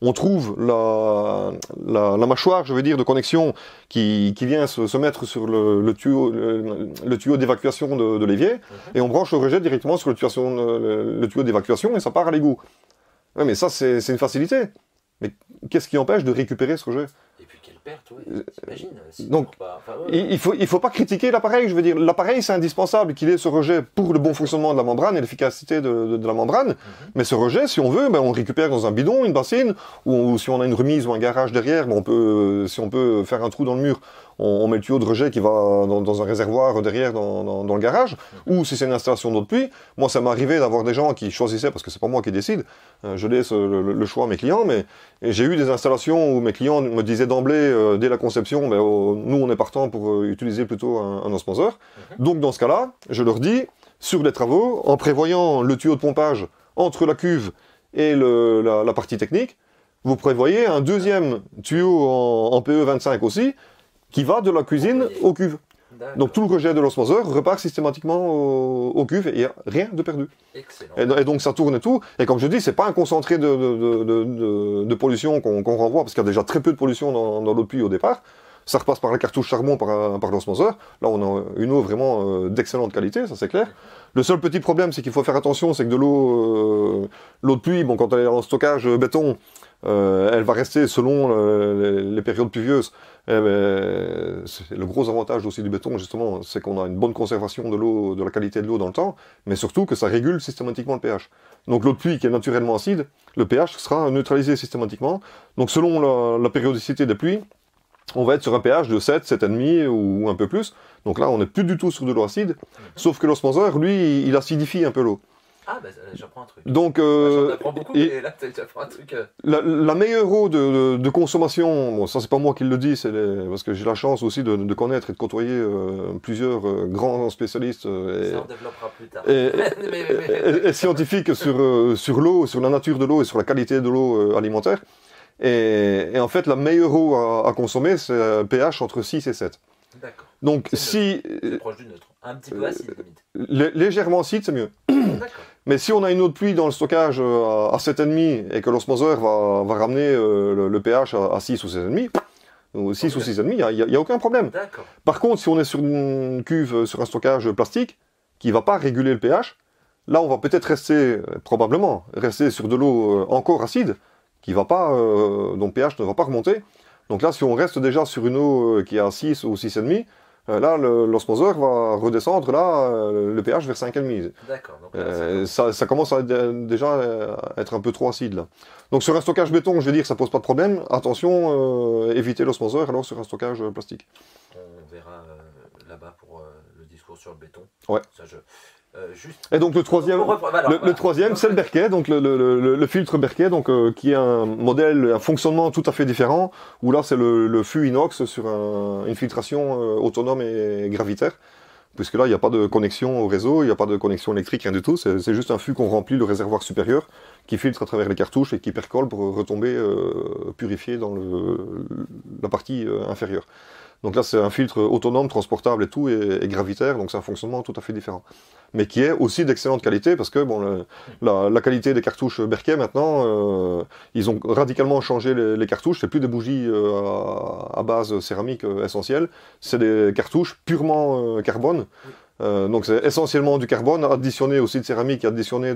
on trouve la, mâchoire, je veux dire, de connexion qui, vient se, mettre sur le, tuyau, d'évacuation de, l'évier, mhm. et on branche le rejet directement sur le, tuyau, d'évacuation, et ça part à l'égout. Oui, mais ça, c'est une facilité. Mais qu'est-ce qui empêche de récupérer ce rejet euh, euh, donc, il, faut, il faut pas critiquer l'appareil, je veux dire. L'appareil, c'est indispensable qu'il ait ce rejet pour le bon fonctionnement de la membrane et l'efficacité de, la membrane. Mhm. Mais ce rejet, si on veut, ben, on récupère dans un bidon, une bassine, ou, si on a une remise ou un garage derrière, ben, on peut, euh, si on peut faire un trou dans le mur, on, met le tuyau de rejet qui va dans, un réservoir derrière dans, le garage, ou si c'est une installation d'eau de pluie, moi ça m'est arrivé d'avoir des gens qui choisissaient, parce que c'est pas moi qui décide, hein, je laisse le, choix à mes clients, mais j'ai eu des installations où mes clients me disaient d'emblée, euh, dès la conception, ben, oh, nous on est partant pour euh, utiliser plutôt un, un sponsor. Mhm. Donc dans ce cas-là, je leur dis, sur les travaux, en prévoyant le tuyau de pompage entre la cuve et la, partie technique, vous prévoyez un deuxième tuyau en PE25 aussi, qui va de la cuisine aux cuves. Donc tout le rejet de l'osmoseur repart systématiquement aux, cuve cuves et il n'y a rien de perdu. Et, donc ça tourne et tout. Et comme je dis, c'est pas un concentré de, pollution qu'on renvoie, parce qu'il y a déjà très peu de pollution dans, l'eau de pluie au départ. Ça repasse par la cartouche charbon, par, par l'osmoseur. Là, on a une eau vraiment euh, d'excellente qualité, ça c'est clair. Le seul petit problème, c'est qu'il faut faire attention, c'est que de l'eau euh, l'eau de pluie, quand elle est en stockage euh, béton, euh, elle va rester selon euh, les, périodes pluvieuses. Eh ben, le gros avantage aussi du béton, justement, c'est qu'on a une bonne conservation de l'eau, de la qualité de l'eau dans le temps, mais surtout que ça régule systématiquement le pH. Donc l'eau de pluie qui est naturellement acide, le pH sera neutralisé systématiquement. Donc selon la, périodicité des pluies, on va être sur un pH de 7, 7,5 ou, ou un peu plus. Donc là, on n'est plus du tout sur de l'eau acide, sauf que l'osmoseur, lui, il acidifie un peu l'eau. Ah, bah, j'apprends un truc. Donc, bah, euh, apprends beaucoup, mais là, j'apprends un truc. Euh. La, meilleure eau de, consommation, ça, c'est pas moi qui le dis, c'est parce que j'ai la chance aussi de, connaître et de côtoyer euh, plusieurs euh, grands spécialistes. et, ça, on développera plus tard. Et, <laughs> scientifiques sur, sur l'eau, sur la nature de l'eau et sur la qualité de l'eau alimentaire. Et, en fait, la meilleure eau à, consommer, c'est un pH entre 6 et 7. D'accord. Donc, si. Proche du neutre. Un petit peu acide, limite. Légèrement acide, c'est mieux. D'accord. Mais si on a une autre pluie dans le stockage euh, à, 7,5 et que l'osmoseur va, ramener euh, le, pH à, 6 ou 6,5, 6 ou il n'y a, aucun problème. Par contre, si on est sur une cuve, euh, sur un stockage plastique, qui ne va pas réguler le pH, là on va peut-être rester, probablement, rester sur de l'eau encore acide, qui dont le pH ne va pas remonter. Donc là, si on reste déjà sur une eau qui est à 6 ou 6,5, euh, là, le, sponsor va redescendre là, euh, le pH vers 5,5. D'accord. Euh, ça, commence déjà à être un peu trop acide là. Donc sur un stockage béton, je vais dire, ça pose pas de problème. Attention, évitez le sponsor alors sur un stockage plastique. On verra là-bas pour le discours sur le béton. Ouais. Ça, euh, et donc le troisième, le, troisième, c'est le Berquet, donc le, filtre Berquet, donc euh, qui est un modèle, un fonctionnement tout à fait différent. Où là, c'est le, fût inox sur une filtration euh, autonome et gravitaire, puisque là, il n'y a pas de connexion au réseau, il n'y a pas de connexion électrique, rien du tout. C'est juste un fût qu'on remplit le réservoir supérieur, qui filtre à travers les cartouches et qui percole pour retomber purifié dans la partie inférieure. Donc là, c'est un filtre autonome, transportable et tout, et, gravitaire, donc c'est un fonctionnement tout à fait différent. Mais qui est aussi d'excellente qualité, parce que bon, la, qualité des cartouches Berkey maintenant, euh, ils ont radicalement changé les, cartouches, c'est plus des bougies euh, à, base céramique euh, essentielle, c'est des cartouches purement carbone. donc c'est essentiellement du carbone, additionné aussi de céramique, additionné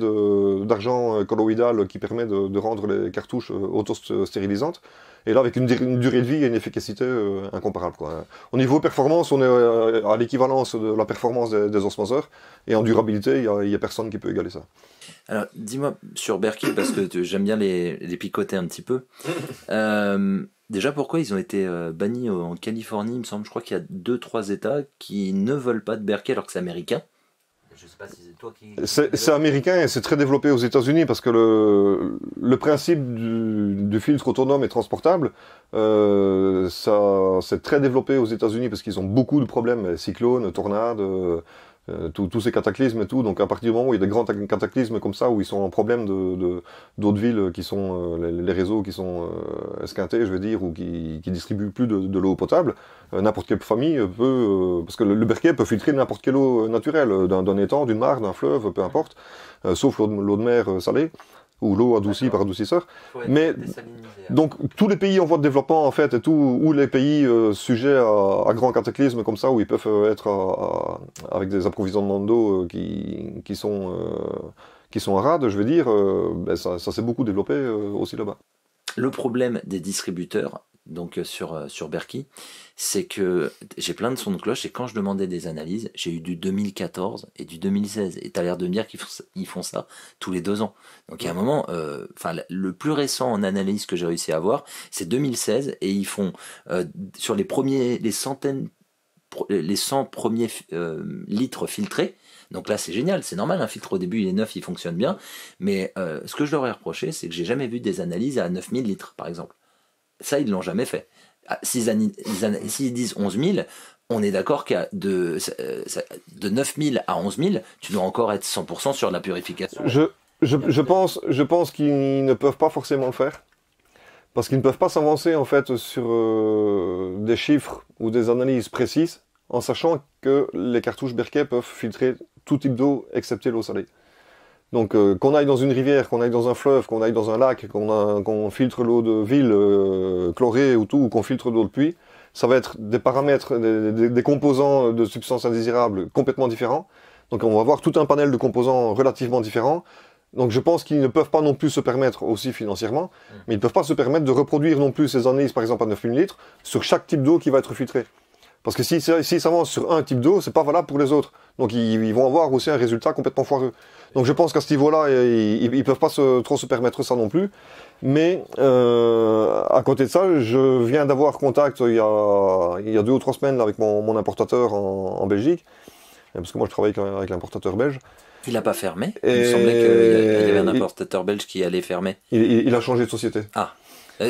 d'argent colloïdal qui permet de, de, rendre les cartouches auto-stérilisantes. Et là, avec une, durée de vie et une efficacité incomparables. Euh, incomparable. Quoi. Au niveau performance, on est euh, à l'équivalence de la performance des, osmoseurs. Et en durabilité, il n'y a, personne qui peut égaler ça. Alors, dis-moi sur Berkey, parce que j'aime bien les, picoter un petit peu. <laughs> Euh, déjà, pourquoi ils ont été bannis en Californie Il me semble, je crois qu'il y a deux, trois États qui ne veulent pas de Berkey alors que c'est américain c'est américain et c'est très développé aux États-Unis parce que le, principe du, filtre autonome et transportable, euh, c'est très développé aux États-Unis parce qu'ils ont beaucoup de problèmes, cyclones, tornades. Euh, euh, tous ces cataclysmes et tout. Donc à partir du moment où il y a des grands cataclysmes comme ça, où ils sont en problème de d'autres villes qui sont euh, les, réseaux qui sont euh, esquintés, je veux dire, ou qui, qui distribuent plus de, de l'eau potable, euh, n'importe quelle famille peut, parce que le, berquet peut filtrer n'importe quelle eau naturelle d'un étang, d'une mare, d'un fleuve, peu importe, sauf l'eau de mer salée ou l'eau adoucie par adoucisseur. Mais hein. donc tous les pays en voie de développement en fait tout, ou les pays euh, sujets à, grands cataclysmes comme ça où ils peuvent euh, être euh, avec des approvisionnements d'eau qui, qui, sont à qui sont rade, je veux dire, ben ça, s'est beaucoup développé aussi là-bas. Le problème des distributeurs donc sur sur Berkey, c'est que j'ai plein de sons de cloche et quand je demandais des analyses, j'ai eu du 2014 et du 2016. Et tu as l'air de me dire qu'ils font, font, ça tous les deux ans. Donc il y a un moment, euh, le plus récent en analyse que j'ai réussi à avoir, c'est 2016 et ils font euh, sur les premiers, centaines, les 100 premiers euh, litres filtrés. Donc là, c'est génial, c'est normal, un filtre au début, il est neuf, il fonctionne bien. Mais ce que je leur ai reproché, c'est que j'ai jamais vu des analyses à 9000 litres, par exemple. Ça, ils ne l'ont jamais fait. Ah, s'ils disent 11 000, on est d'accord qu'à de, euh, de 9 000 à 11 000, tu dois encore être 100% sur la purification. Je, je, pense, je pense qu'ils ne peuvent pas forcément le faire. Parce qu'ils ne peuvent pas s'avancer en fait sur euh, des chiffres ou des analyses précises en sachant que les cartouches Berquet peuvent filtrer tout type d'eau excepté l'eau salée. Donc euh, qu'on aille dans une rivière, qu'on aille dans un fleuve, qu'on aille dans un lac, qu'on filtre l'eau de ville euh, chlorée ou tout, ou qu'on filtre l'eau de puits, ça va être des paramètres, des, composants de substances indésirables complètement différents. Donc on va avoir tout un panel de composants relativement différents. Donc je pense qu'ils ne peuvent pas non plus se permettre aussi financièrement, mm. mais ils ne peuvent pas se permettre de reproduire non plus ces analyses par exemple à 9000 litres sur chaque type d'eau qui va être filtrée. Parce que s'ils si, s'avancent sur un type d'eau, c'est pas valable pour les autres. Donc ils, vont avoir aussi un résultat complètement foireux. Donc je pense qu'à ce niveau-là, euh, ils, ne peuvent pas se, trop se permettre ça non plus. Mais euh, à côté de ça, je viens d'avoir contact euh, il y, a, il deux ou trois semaines avec mon, importateur en, Belgique, parce que moi je travaille avec l'importateur belge. Il n'a pas fermé Il semblait qu'il y avait un importateur belge qui allait fermer. Il, a changé de société. Ah,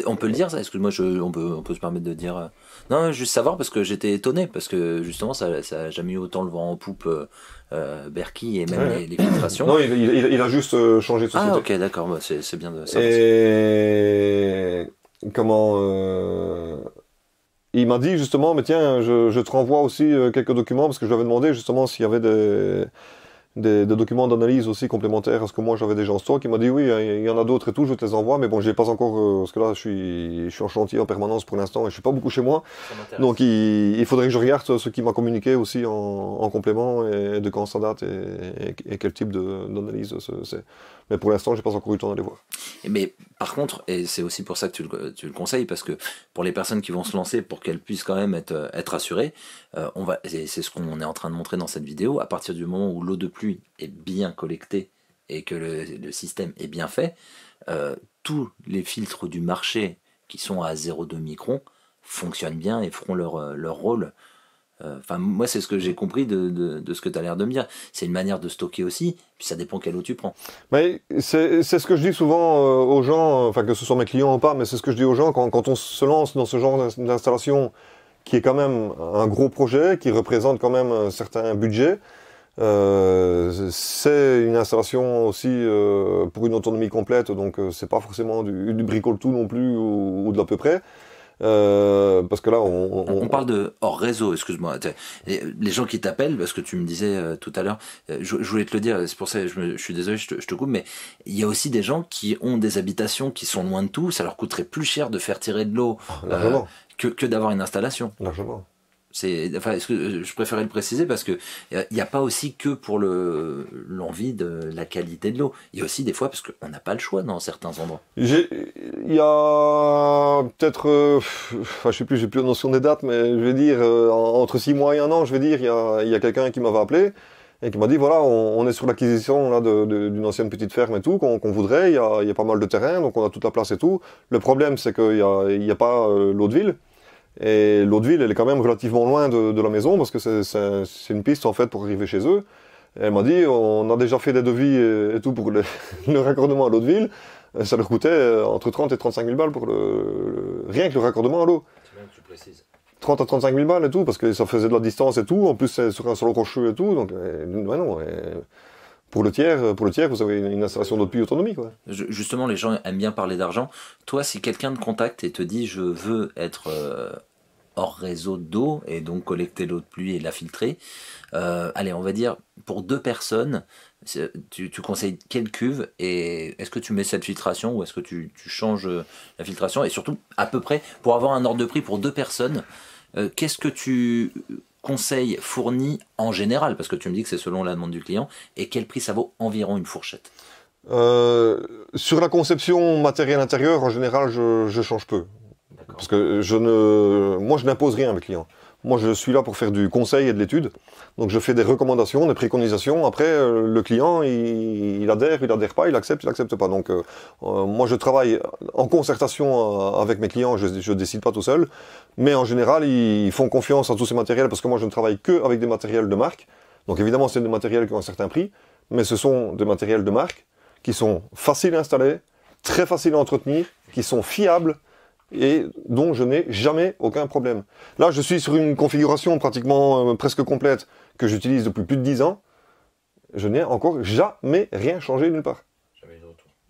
on peut le dire ça Excuse-moi, on on peut se permettre de dire. Non, juste savoir parce que j'étais étonné, parce que justement, ça n'a jamais eu autant le vent en poupe. Euh, euh et même les, filtrations. Non, il, a juste euh, changé de ah, société. Ah, ok, d'accord, bah, c'est bien de ça. Et comment euh, Il m'a dit justement, mais tiens, je te renvoie aussi quelques documents parce que je lui avais demandé justement s'il y avait des des, documents d'analyse aussi complémentaires à ce que moi j'avais déjà en stock. Il m'a dit oui, hein, il y en a d'autres et tout, je te les envoie, mais bon, je n'ai pas encore, euh, parce que là je suis, je suis en chantier en permanence pour l'instant et je suis pas beaucoup chez moi. Donc il, faudrait que je regarde ce qu'il m'a communiqué aussi en, complément et de quand ça date et quel type d'analyse c'est. Mais pour l'instant, je n'ai pas encore eu le temps d'aller voir. Mais par contre, et c'est aussi pour ça que tu le, conseilles, parce que pour les personnes qui vont se lancer, pour qu'elles puissent quand même être, assurées, euh, on va, et c'est ce qu'on est en train de montrer dans cette vidéo, à partir du moment où l'eau de pluie est bien collectée et que le, système est bien fait, euh, tous les filtres du marché qui sont à 0,2 micron fonctionnent bien et feront leur euh, rôle euh, enfin, moi, c'est ce que j'ai compris de, ce que tu as l'air de me dire. C'est une manière de stocker aussi, puis ça dépend quelle eau tu prends. Mais c'est ce que je dis souvent euh, aux gens, euh, enfin, que ce soit mes clients ou pas, mais c'est ce que je dis aux gens quand, on se lance dans ce genre d'installation qui est quand même un gros projet, qui représente quand même un certain budget. c'est une installation aussi pour une autonomie complète, donc ce n'est pas forcément du, bricole tout non plus ou, ou de l'à peu près. Euh, parce que là, on, parle de hors réseau. Excuse-moi, les gens qui t'appellent parce que tu me disais euh, tout à l'heure, euh, je, voulais te le dire. C'est pour ça, je, suis désolé, je te, je coupe, mais il y a aussi des gens qui ont des habitations qui sont loin de tout. Ça leur coûterait plus cher de faire tirer de l'eau ah, que, que d'avoir une installation. Largement. C'est, enfin, est euh, je préférais le préciser parce que il n'y a, pas aussi que pour le l'envie de la qualité de l'eau. Il y a aussi des fois parce qu'on n'a pas le choix dans certains endroits. Il y a peut-être, je euh, enfin, je sais plus, j'ai plus la notion des dates, mais je vais dire euh, entre six mois et un an, je vais dire, il y a, quelqu'un qui m'avait appelé et qui m'a dit voilà, on, est sur l'acquisition là d'une ancienne petite ferme et tout qu'on voudrait. Il y a, pas mal de terrain, donc on a toute la place et tout. Le problème, c'est qu'il n'y a, pas l'eau de ville. Et l'autre ville, elle est quand même relativement loin de, la maison parce que c'est une piste en fait pour arriver chez eux. elle m'a dit, on a déjà fait des devis et, tout pour le, <laughs> le raccordement à l'autre ville. Euh, ça leur coûtait euh, entre 30 et 35 000 balles pour le, rien que le raccordement à l'eau. 30 à 35 000 balles et tout, parce que ça faisait de la distance et tout, en plus c'est sur un sol rocheux et tout, donc, euh, pour le tiers, euh, pour le tiers, vous avez une installation de pluie autonomie. Quoi. Justement, les gens aiment bien parler d'argent. Toi, si quelqu'un te contacte et te dit je veux être euh, hors réseau d'eau et donc collecter l'eau de pluie et la filtrer, euh, allez, on va dire pour deux personnes, tu, conseilles quelle cuve et est-ce que tu mets cette filtration ou est-ce que tu, changes la filtration et surtout à peu près pour avoir un ordre de prix pour deux personnes, qu'est-ce que tu conseil fourni en général, parce que tu me dis que c'est selon la demande du client, et quel prix ça vaut environ une fourchette euh, Sur la conception matériel intérieur, en général, je, change peu. Parce que je ne, moi, je n'impose rien à mes clients. Moi, je suis là pour faire du conseil et de l'étude. Donc, je fais des recommandations, des préconisations. Après, euh, le client, il, adhère, il adhère pas, il accepte, il accepte pas. Donc, euh, euh, moi, je travaille en concertation avec mes clients. Je, je décide pas tout seul. Mais en général, ils font confiance à tous ces matériels parce que moi, je ne travaille que avec des matériels de marque. Donc, évidemment, c'est des matériels qui ont un certain prix, mais ce sont des matériels de marque qui sont faciles à installer, très faciles à entretenir, qui sont fiables et dont je n'ai jamais aucun problème. Là, je suis sur une configuration pratiquement euh, presque complète que j'utilise depuis plus de dix ans. Je n'ai encore jamais rien changé nulle part. Jamais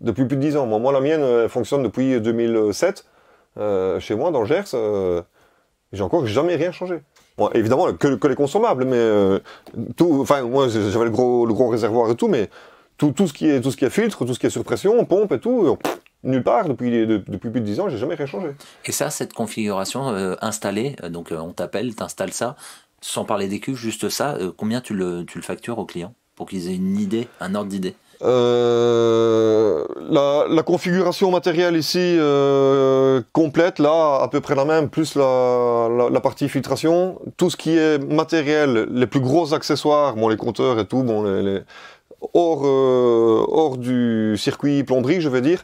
Depuis plus de dix ans. Moi, la mienne fonctionne depuis 2007. Euh, chez moi, dans Gers, euh, j'ai encore jamais rien changé. Bon, évidemment, que, les consommables, mais Enfin, moi, j'avais le gros, le gros réservoir et tout, mais tout, tout, ce qui est, tout ce qui est filtre, tout ce qui est surpression, pompe et tout, nulle part depuis, depuis plus de 10 ans, j'ai jamais rien changé. Et ça, cette configuration euh, installée, euh, donc euh, on t'appelle, t'installe ça, sans parler des cuves, juste ça, combien tu le, tu le factures au client pour qu'ils aient une idée, un ordre d'idée la, configuration matérielle ici complète, là à peu près la même, plus la, la, partie filtration. Tout ce qui est matériel, les plus gros accessoires, bon, les compteurs et tout, bon, les, Hors, hors du circuit plomberie, je vais dire,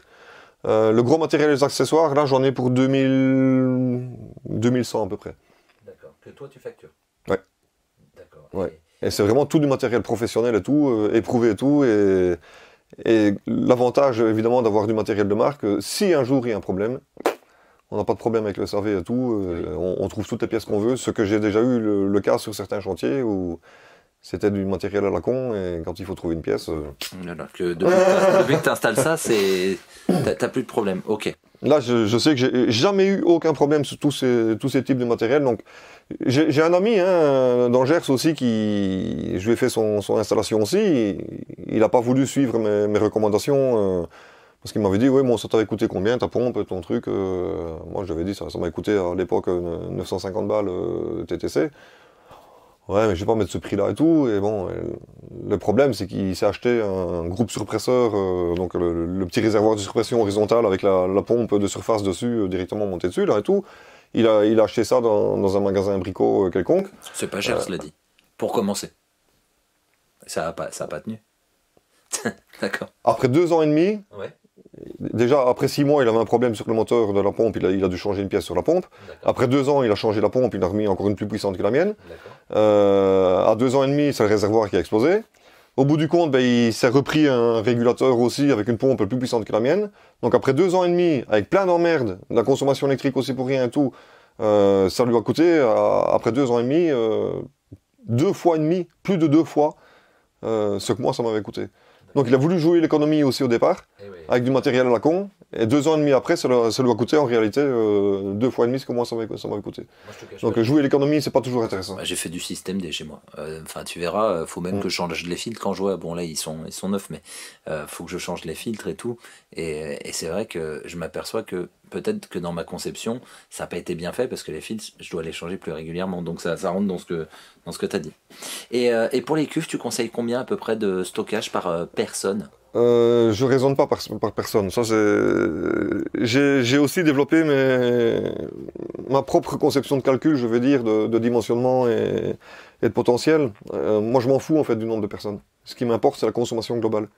euh, le gros matériel et les accessoires, là j'en ai pour 2000... 2100 à peu près. D'accord. Que toi tu factures Ouais. D'accord. Et, c'est vraiment tout du matériel professionnel et tout, euh, éprouvé et tout. Et, l'avantage évidemment d'avoir du matériel de marque, euh, si un jour il y a un problème, on n'a pas de problème avec le service et tout, on, trouve toutes les pièces qu'on veut, ce que j'ai déjà eu le, le, cas sur certains chantiers où c'était du matériel à la con, et quand il faut trouver une pièce. Euh, que depuis, que tu installes ça, t'as plus de problème. Ok. Là, je, sais que j'ai jamais eu aucun problème sur tous ces, tous ces types de matériel. Donc, j'ai un ami hein, dans Gers aussi qui, je lui ai fait son, installation aussi. Il n'a pas voulu suivre mes, recommandations. Euh, parce qu'il m'avait dit, oui, bon, ça t'avait coûté combien ta pompe, ton truc euh, Moi, j'avais dit, ça, ça m'a coûté à l'époque 950 balles TTC ouais, mais je vais pas mettre ce prix-là et tout. Et bon, euh, le problème, c'est qu'il s'est acheté un, groupe surpresseur, euh, donc le, petit réservoir de surpression horizontal avec la, pompe de surface dessus, euh, directement montée dessus, là et tout. Il a, il a acheté ça dans, un magasin bricot quelconque. C'est pas cher, cela dit, pour commencer. Ça n'a pas, ça a pas tenu. <laughs> D'accord. Après deux ans et demi, ouais déjà, après six mois, il avait un problème sur le moteur de la pompe, il a, dû changer une pièce sur la pompe. Après deux ans, il a changé la pompe, il a remis encore une plus puissante que la mienne. Euh, à deux ans et demi, c'est le réservoir qui a explosé. Au bout du compte, ben, il s'est repris un régulateur aussi avec une pompe plus puissante que la mienne. Donc après deux ans et demi, avec plein d'emmerdes, la consommation électrique aussi pour rien et tout, euh, ça lui a coûté, euh, après deux ans et demi, deux fois et demi, plus de deux fois, ce que moi ça m'avait coûté. Donc il a voulu jouer l'économie aussi au départ, eh avec du matériel à la con, et deux ans et demi après, ça, ça doit coûter en réalité euh, deux fois et demi ce que moi ça m'a coûté. Donc jouer l'économie, c'est pas toujours intéressant. Bah, j'ai fait du système D chez moi. Euh, enfin, tu verras, euh, faut même mm. que je change les filtres quand je vois. Bon, là, ils sont, ils sont neufs, mais euh, faut que je change les filtres et tout. Et, c'est vrai que je m'aperçois que peut-être que dans ma conception, ça n'a pas été bien fait parce que les filtres, je dois les changer plus régulièrement. Donc ça, rentre dans ce que, dans ce que tu as dit. et, pour les cuves, tu conseilles combien à peu près de stockage par personne euh, je raisonne pas par, par personne. Ça, j'ai aussi développé ma propre conception de calcul, je veux dire, de, de dimensionnement et, et, de potentiel. Euh, moi, je m'en fous en fait du nombre de personnes. Ce qui m'importe, c'est la consommation globale.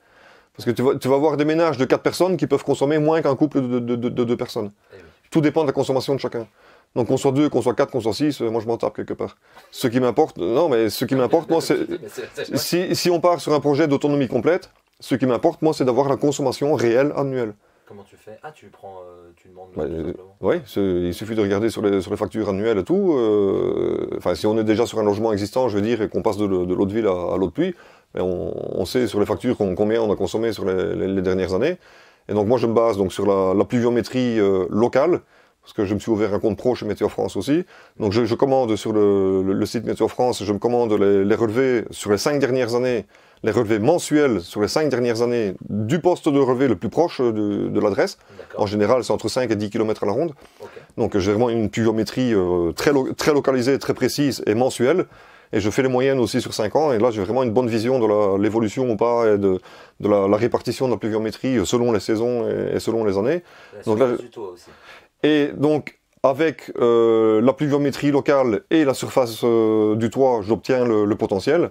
Parce que tu vas, tu vas voir des ménages de quatre personnes qui peuvent consommer moins qu'un couple de, de, de, deux personnes. Eh Tout dépend de la consommation de chacun. Donc qu'on soit deux, qu'on soit quatre, qu'on soit six, euh, moi je m'en tape quelque part. Ce qui m'importe, non mais ce qui <laughs> m'importe, moi <laughs> c'est si, si on part sur un projet d'autonomie complète, ce qui m'importe, moi, c'est d'avoir la consommation réelle annuelle. Comment tu fais Ah, tu prends, euh, tu demandes. Bah, oui, euh, il suffit de regarder sur les, factures annuelles et tout. Euh, enfin, si on est déjà sur un logement existant, je veux dire, et qu'on passe de, de l'eau ville à, à l'eau de puits, ben, on, sait sur les factures combien on a consommé sur les, dernières années. Et donc moi je me base donc sur la, pluviométrie locale, parce que je me suis ouvert un compte pro chez Météo France aussi. Donc je, commande sur le, site Météo France, je me commande les relevés sur les cinq dernières années les relevés mensuels sur les cinq dernières années du poste de relevé le plus proche de, l'adresse. En général, c'est entre 5 et 10 km à la ronde. Donc j'ai vraiment une pluviométrie euh, très, très localisée, très précise et mensuelle. Et je fais les moyennes aussi sur 5 ans. Et là, j'ai vraiment une bonne vision de l'évolution ou pas et de, de la, répartition de la pluviométrie euh, selon les saisons et, selon les années. donc, là, Et donc, avec euh, la pluviométrie locale et la surface du toit, j'obtiens le, potentiel.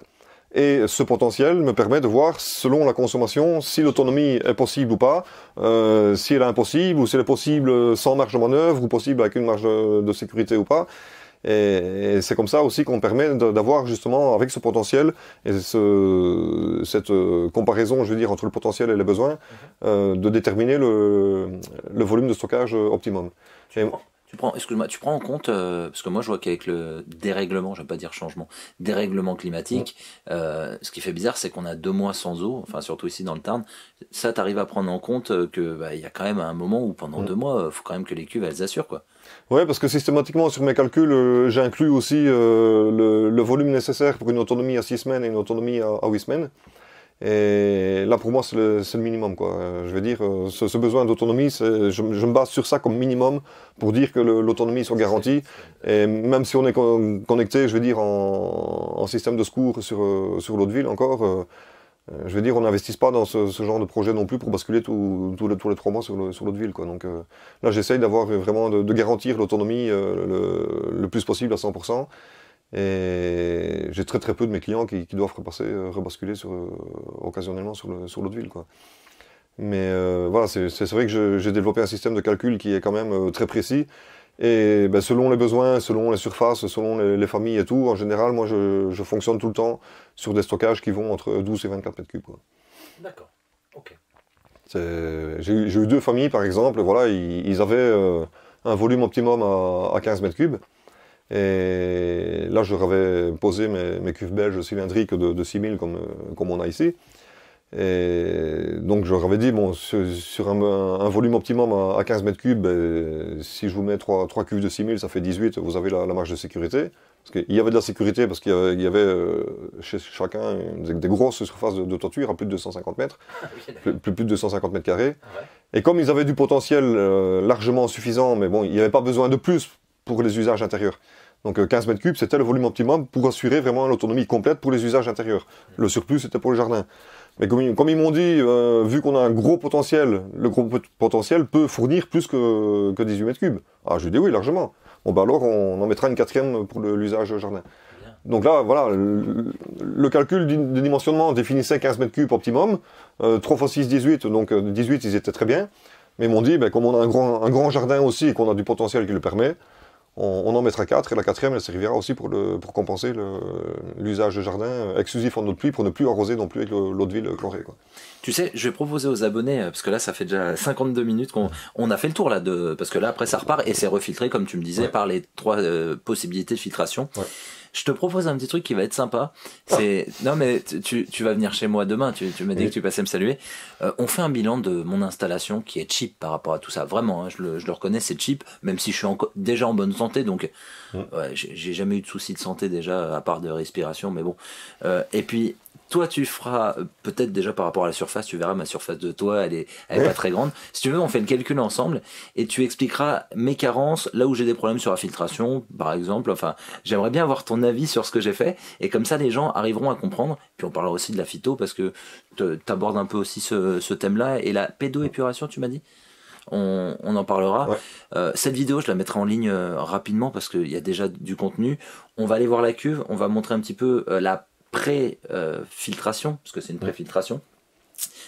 Et ce potentiel me permet de voir, selon la consommation, si l'autonomie est possible ou pas, euh, si elle est impossible, ou si elle est possible sans marge de manœuvre, ou possible avec une marge de, sécurité ou pas. Et, c'est comme ça aussi qu'on permet d'avoir justement, avec ce potentiel, et ce, cette euh, comparaison, je veux dire, entre le potentiel et les besoins, mhm. euh, de déterminer le, le, volume de stockage optimum. Tu prends, excuse-moi, tu prends en compte, euh, parce que moi je vois qu'avec le dérèglement, je vais pas dire changement, dérèglement climatique, euh, ce qui fait bizarre, c'est qu'on a deux mois sans eau, enfin surtout ici dans le Tarn. Ça, t'arrive à prendre en compte euh, que bah, il y a quand même un moment où pendant deux mois, faut quand même que les cuves elles assurent quoi. Ouais, parce que systématiquement sur mes calculs, j'inclus aussi le, volume nécessaire pour une autonomie à six semaines et une autonomie à huit semaines. Et là, pour moi, c'est le, minimum. Je veux dire, euh, ce, besoin d'autonomie, je, me base sur ça comme minimum pour dire que l'autonomie soit garantie. Et même si on est connecté, je veux dire, en, système de secours sur, euh, l'autre ville encore, euh, je veux dire, on n'investisse pas dans ce, genre de projet non plus pour basculer tous les, trois mois sur l'autre ville. Donc là, j'essaye d'avoir vraiment de, garantir l'autonomie le, plus possible à 100%. Et j'ai très très peu de mes clients qui, doivent repasser, rebasculer euh, occasionnellement sur l'autre ville. Mais euh, voilà, c'est vrai que j'ai développé un système de calcul qui est quand même euh, très précis. Et ben, selon les besoins, selon les surfaces, selon les, familles et tout, en général, moi, je, fonctionne tout le temps sur des stockages qui vont entre 12 et 24 mètres cubes. D'accord, ok. J'ai eu deux familles, par exemple, voilà, ils, avaient un volume optimum à, à 15 mètres cubes. Et là, je avais posé mes, cuves belges cylindriques de, 6000 comme, on a ici. Et donc je leur avais dit, bon, sur, un, volume optimum à, 15 mètres cubes, ben, si je vous mets 3, cuves de 6000, ça fait 18, vous avez la, marge de sécurité. Parce qu'il y avait de la sécurité, parce qu'il y, avait, euh, chez chacun des, grosses surfaces de, tortue à plus de 250 mètres, <laughs> plus, plus de 250 mètres carrés. Ah Et comme ils avaient du potentiel euh, largement suffisant, mais bon, il n'y avait pas besoin de plus pour les usages intérieurs. Donc 15 euh, mètres cubes, c'était le volume optimum pour assurer vraiment l'autonomie complète pour les usages intérieurs. Le surplus, c'était pour le jardin. Mais comme, ils, m'ont dit, euh, vu qu'on a un gros potentiel, le gros potentiel peut fournir plus que, 18 mètres cubes. Ah, je lui dis oui, largement. Bon, ben alors, on en mettra une quatrième pour l'usage jardin. Donc là, voilà, le, calcul de dimensionnement définissait 15 mètres cubes optimum. 3 x 6, 18, donc 18, euh, ils étaient très bien. Mais ils m'ont dit, ben, comme on a un grand, un grand jardin aussi et qu'on a du potentiel qui le permet, on, en mettra quatre, et la quatrième, elle servira aussi pour, compenser l'usage de jardin euh, exclusif en eau de pluie pour ne plus arroser non plus avec l'eau de ville chlorée. Tu sais, je vais proposer aux abonnés, euh, parce que là, ça fait déjà 52 minutes qu'on a fait le tour là, de, parce que là, après, ça repart et c'est refiltré, comme tu me disais, par les trois euh, possibilités de filtration. Je te propose un petit truc qui va être sympa. C'est non mais tu, tu, vas venir chez moi demain. Tu, tu m'as dit que tu passais me saluer. Euh, on fait un bilan de mon installation qui est cheap par rapport à tout ça. Vraiment, hein, je, le, je, le, reconnais, c'est cheap. Même si je suis encore déjà en bonne santé, donc j'ai jamais eu de soucis de santé déjà à part de respiration. Mais bon. Euh, et puis toi tu feras euh, peut-être déjà par rapport à la surface, tu verras ma surface de toi, elle est, pas très grande. Si tu veux, on fait le calcul ensemble et tu expliqueras mes carences, là où j'ai des problèmes sur la filtration, par exemple. Enfin, j'aimerais bien avoir ton avis sur ce que j'ai fait et comme ça les gens arriveront à comprendre. Puis on parlera aussi de la phyto parce que tu abordes un peu aussi ce, thème-là et la épuration, tu m'as dit. On, en parlera. Euh, cette vidéo, je la mettrai en ligne euh, rapidement parce qu'il y a déjà du contenu. On va aller voir la cuve, on va montrer un petit peu la pré-filtration, parce que c'est une pré-filtration.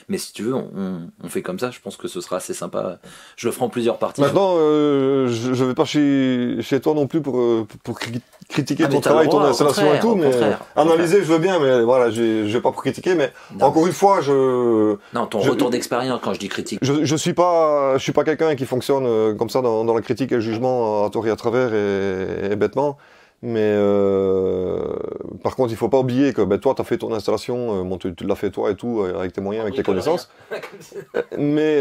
Mais si tu veux, on, fait comme ça. Je pense que ce sera assez sympa. Je le ferai en plusieurs parties. Maintenant, euh, je, ne vais pas chez, chez toi non plus pour, euh, pour, critiquer ah, ton travail, ton installation et tout. Mais analyser, je veux bien, mais voilà, je, ne vais pas pour critiquer. Mais encore une fois, je non ton retour d'expérience quand je dis critique. Je, je suis pas, je suis pas quelqu'un qui fonctionne euh, comme ça dans, la critique et le jugement à tort et à travers et bêtement. Mais euh, par contre, il ne faut pas oublier que bah, toi, tu as fait ton installation, euh, tu, l'as fait toi et tout, euh, avec tes moyens, ah avec tes connaissances. <laughs> Mais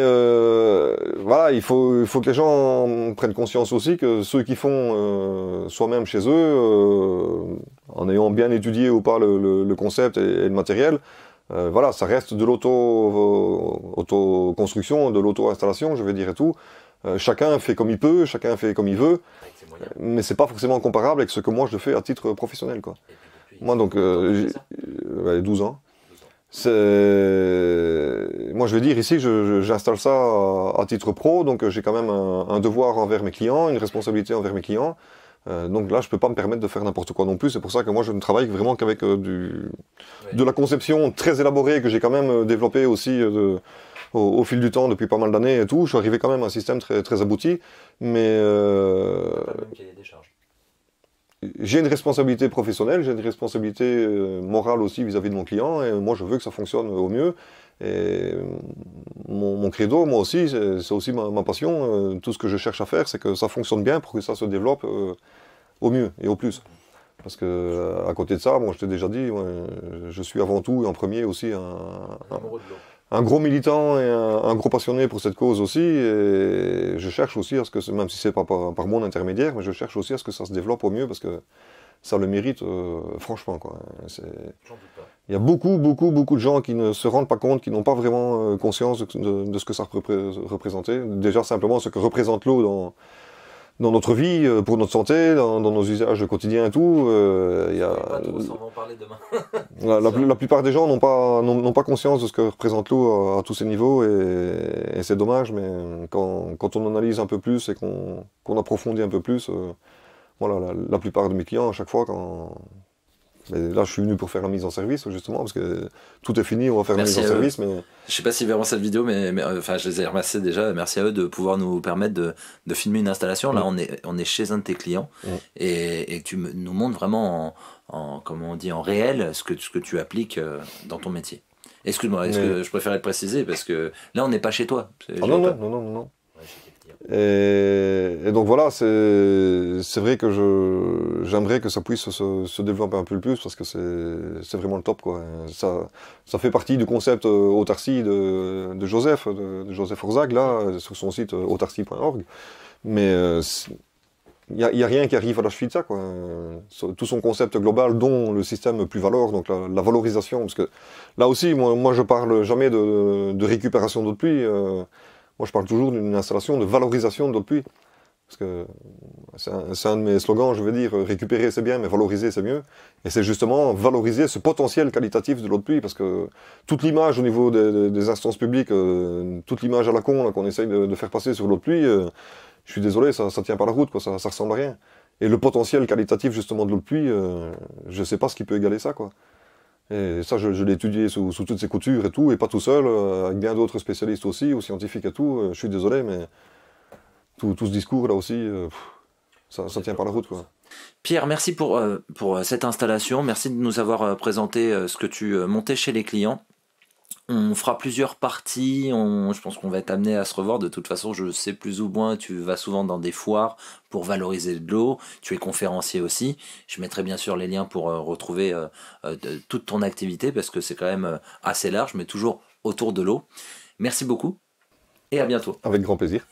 voilà, il faut, que les gens prennent conscience aussi que ceux qui font soi-même chez eux, en ayant bien étudié ou pas le, concept et, le matériel, voilà, ça reste de l'auto-construction, de l'auto-installation, je vais dire et tout. chacun fait comme il peut, chacun fait comme il veut. Mais Mais c'est pas forcément comparable avec ce que moi je fais à titre professionnel. Quoi. moi, donc, euh, j'ai 12 euh, ans. Moi, je vais dire ici, j'installe ça à, titre pro, donc euh, j'ai quand même un, devoir envers mes clients, une responsabilité envers mes clients. donc là, je ne peux pas me permettre de faire n'importe quoi non plus. C'est pour ça que moi, je ne travaille vraiment qu'avec du... de la conception très élaborée que j'ai quand même développée aussi de au, fil du temps, depuis pas mal d'années et tout, je suis arrivé quand même à un système très, abouti. Mais. Euh, j'ai une responsabilité professionnelle, j'ai une responsabilité euh, morale aussi vis-à-vis de mon client, et moi je veux que ça fonctionne au mieux. Et euh, mon, credo, moi aussi, c'est aussi ma, passion. tout ce que je cherche à faire, c'est que ça fonctionne bien pour que ça se développe au mieux et au plus. Parce que à côté de ça, moi je t'ai déjà dit, je suis avant tout et en premier aussi un un gros militant et un, gros passionné pour cette cause aussi. Et je cherche aussi à ce que, même si c'est par, par, par, mon intermédiaire, mais je cherche aussi à ce que ça se développe au mieux parce que ça le mérite, euh, franchement. Quoi. Il y a beaucoup, beaucoup, beaucoup de gens qui ne se rendent pas compte, qui n'ont pas vraiment euh, conscience de, de, ce que ça représentait. Déjà simplement ce que représente l'eau dans dans notre vie, euh, pour notre santé, dans, nos usages quotidiens et tout. Euh, il y a, la, plupart des gens n'ont pas, n'ont, pas conscience de ce que représente l'eau à, tous ces niveaux et, c'est dommage, mais quand, on analyse un peu plus et qu'on, approfondit un peu plus, euh, voilà, la, plupart de mes clients, à chaque fois, quand, là, je suis venu pour faire la mise en service, justement, parce que tout est fini, on va faire la mise en service. Mais... Je sais pas s'ils verront cette vidéo, mais, euh, enfin, je les ai remerciés déjà. Merci à eux de pouvoir nous permettre de, filmer une installation. Là, mm. on, est, on est chez un de tes clients mm. et, tu nous montres vraiment en, comment on dit, en réel ce que, ce que tu appliques euh, dans ton métier. Excuse-moi, je préférais le préciser parce que là, on n'est pas chez toi. Ah non, non, non, non, non. Et, donc voilà, c'est vrai que j'aimerais que ça puisse se, développer un peu plus parce que c'est vraiment le top quoi. Ça ça fait partie du concept euh, autarcie de, Joseph de, Joseph Orzag là sur son site euh, autarcie.org. Mais euh, il n'y a, rien qui arrive à la suite ça quoi. Tout son concept global, dont le système plus valeur, donc la, valorisation, parce que là aussi, moi, je je parle jamais de, récupération d'eau de pluie. Moi, je parle toujours d'une installation de valorisation de l'eau de pluie, Parce que c'est un, de mes slogans, je veux dire, euh, récupérer c'est bien, mais valoriser c'est mieux. Et c'est justement valoriser ce potentiel qualitatif de l'eau de pluie, parce que toute l'image au niveau des, instances publiques, euh, toute l'image à la con qu'on essaye de, faire passer sur l'eau de pluie, je suis désolé, ça ne tient pas la route, quoi, ça, ça ressemble à rien. Et le potentiel qualitatif justement de l'eau de pluie, je ne sais pas ce qui peut égaler ça. quoi. Et ça, je, l'ai étudié sous, toutes ses coutures et tout, et pas tout seul, euh, avec bien d'autres spécialistes aussi, ou scientifiques et tout. Euh, je suis désolé, mais tout, ce discours là aussi, euh, ça, tient par la route. Quoi. Pierre, merci pour cette installation, merci de nous avoir présenté ce que tu montais chez les clients. On fera plusieurs parties, je pense qu'on va être amené à se revoir. De toute façon, je sais plus ou moins, tu vas souvent dans des foires pour valoriser de l'eau, tu es conférencier aussi. Je mettrai bien sûr les liens pour euh, retrouver euh, euh, toute ton activité parce que c'est quand même assez large, mais toujours autour de l'eau. Merci beaucoup et à bientôt. Avec grand plaisir.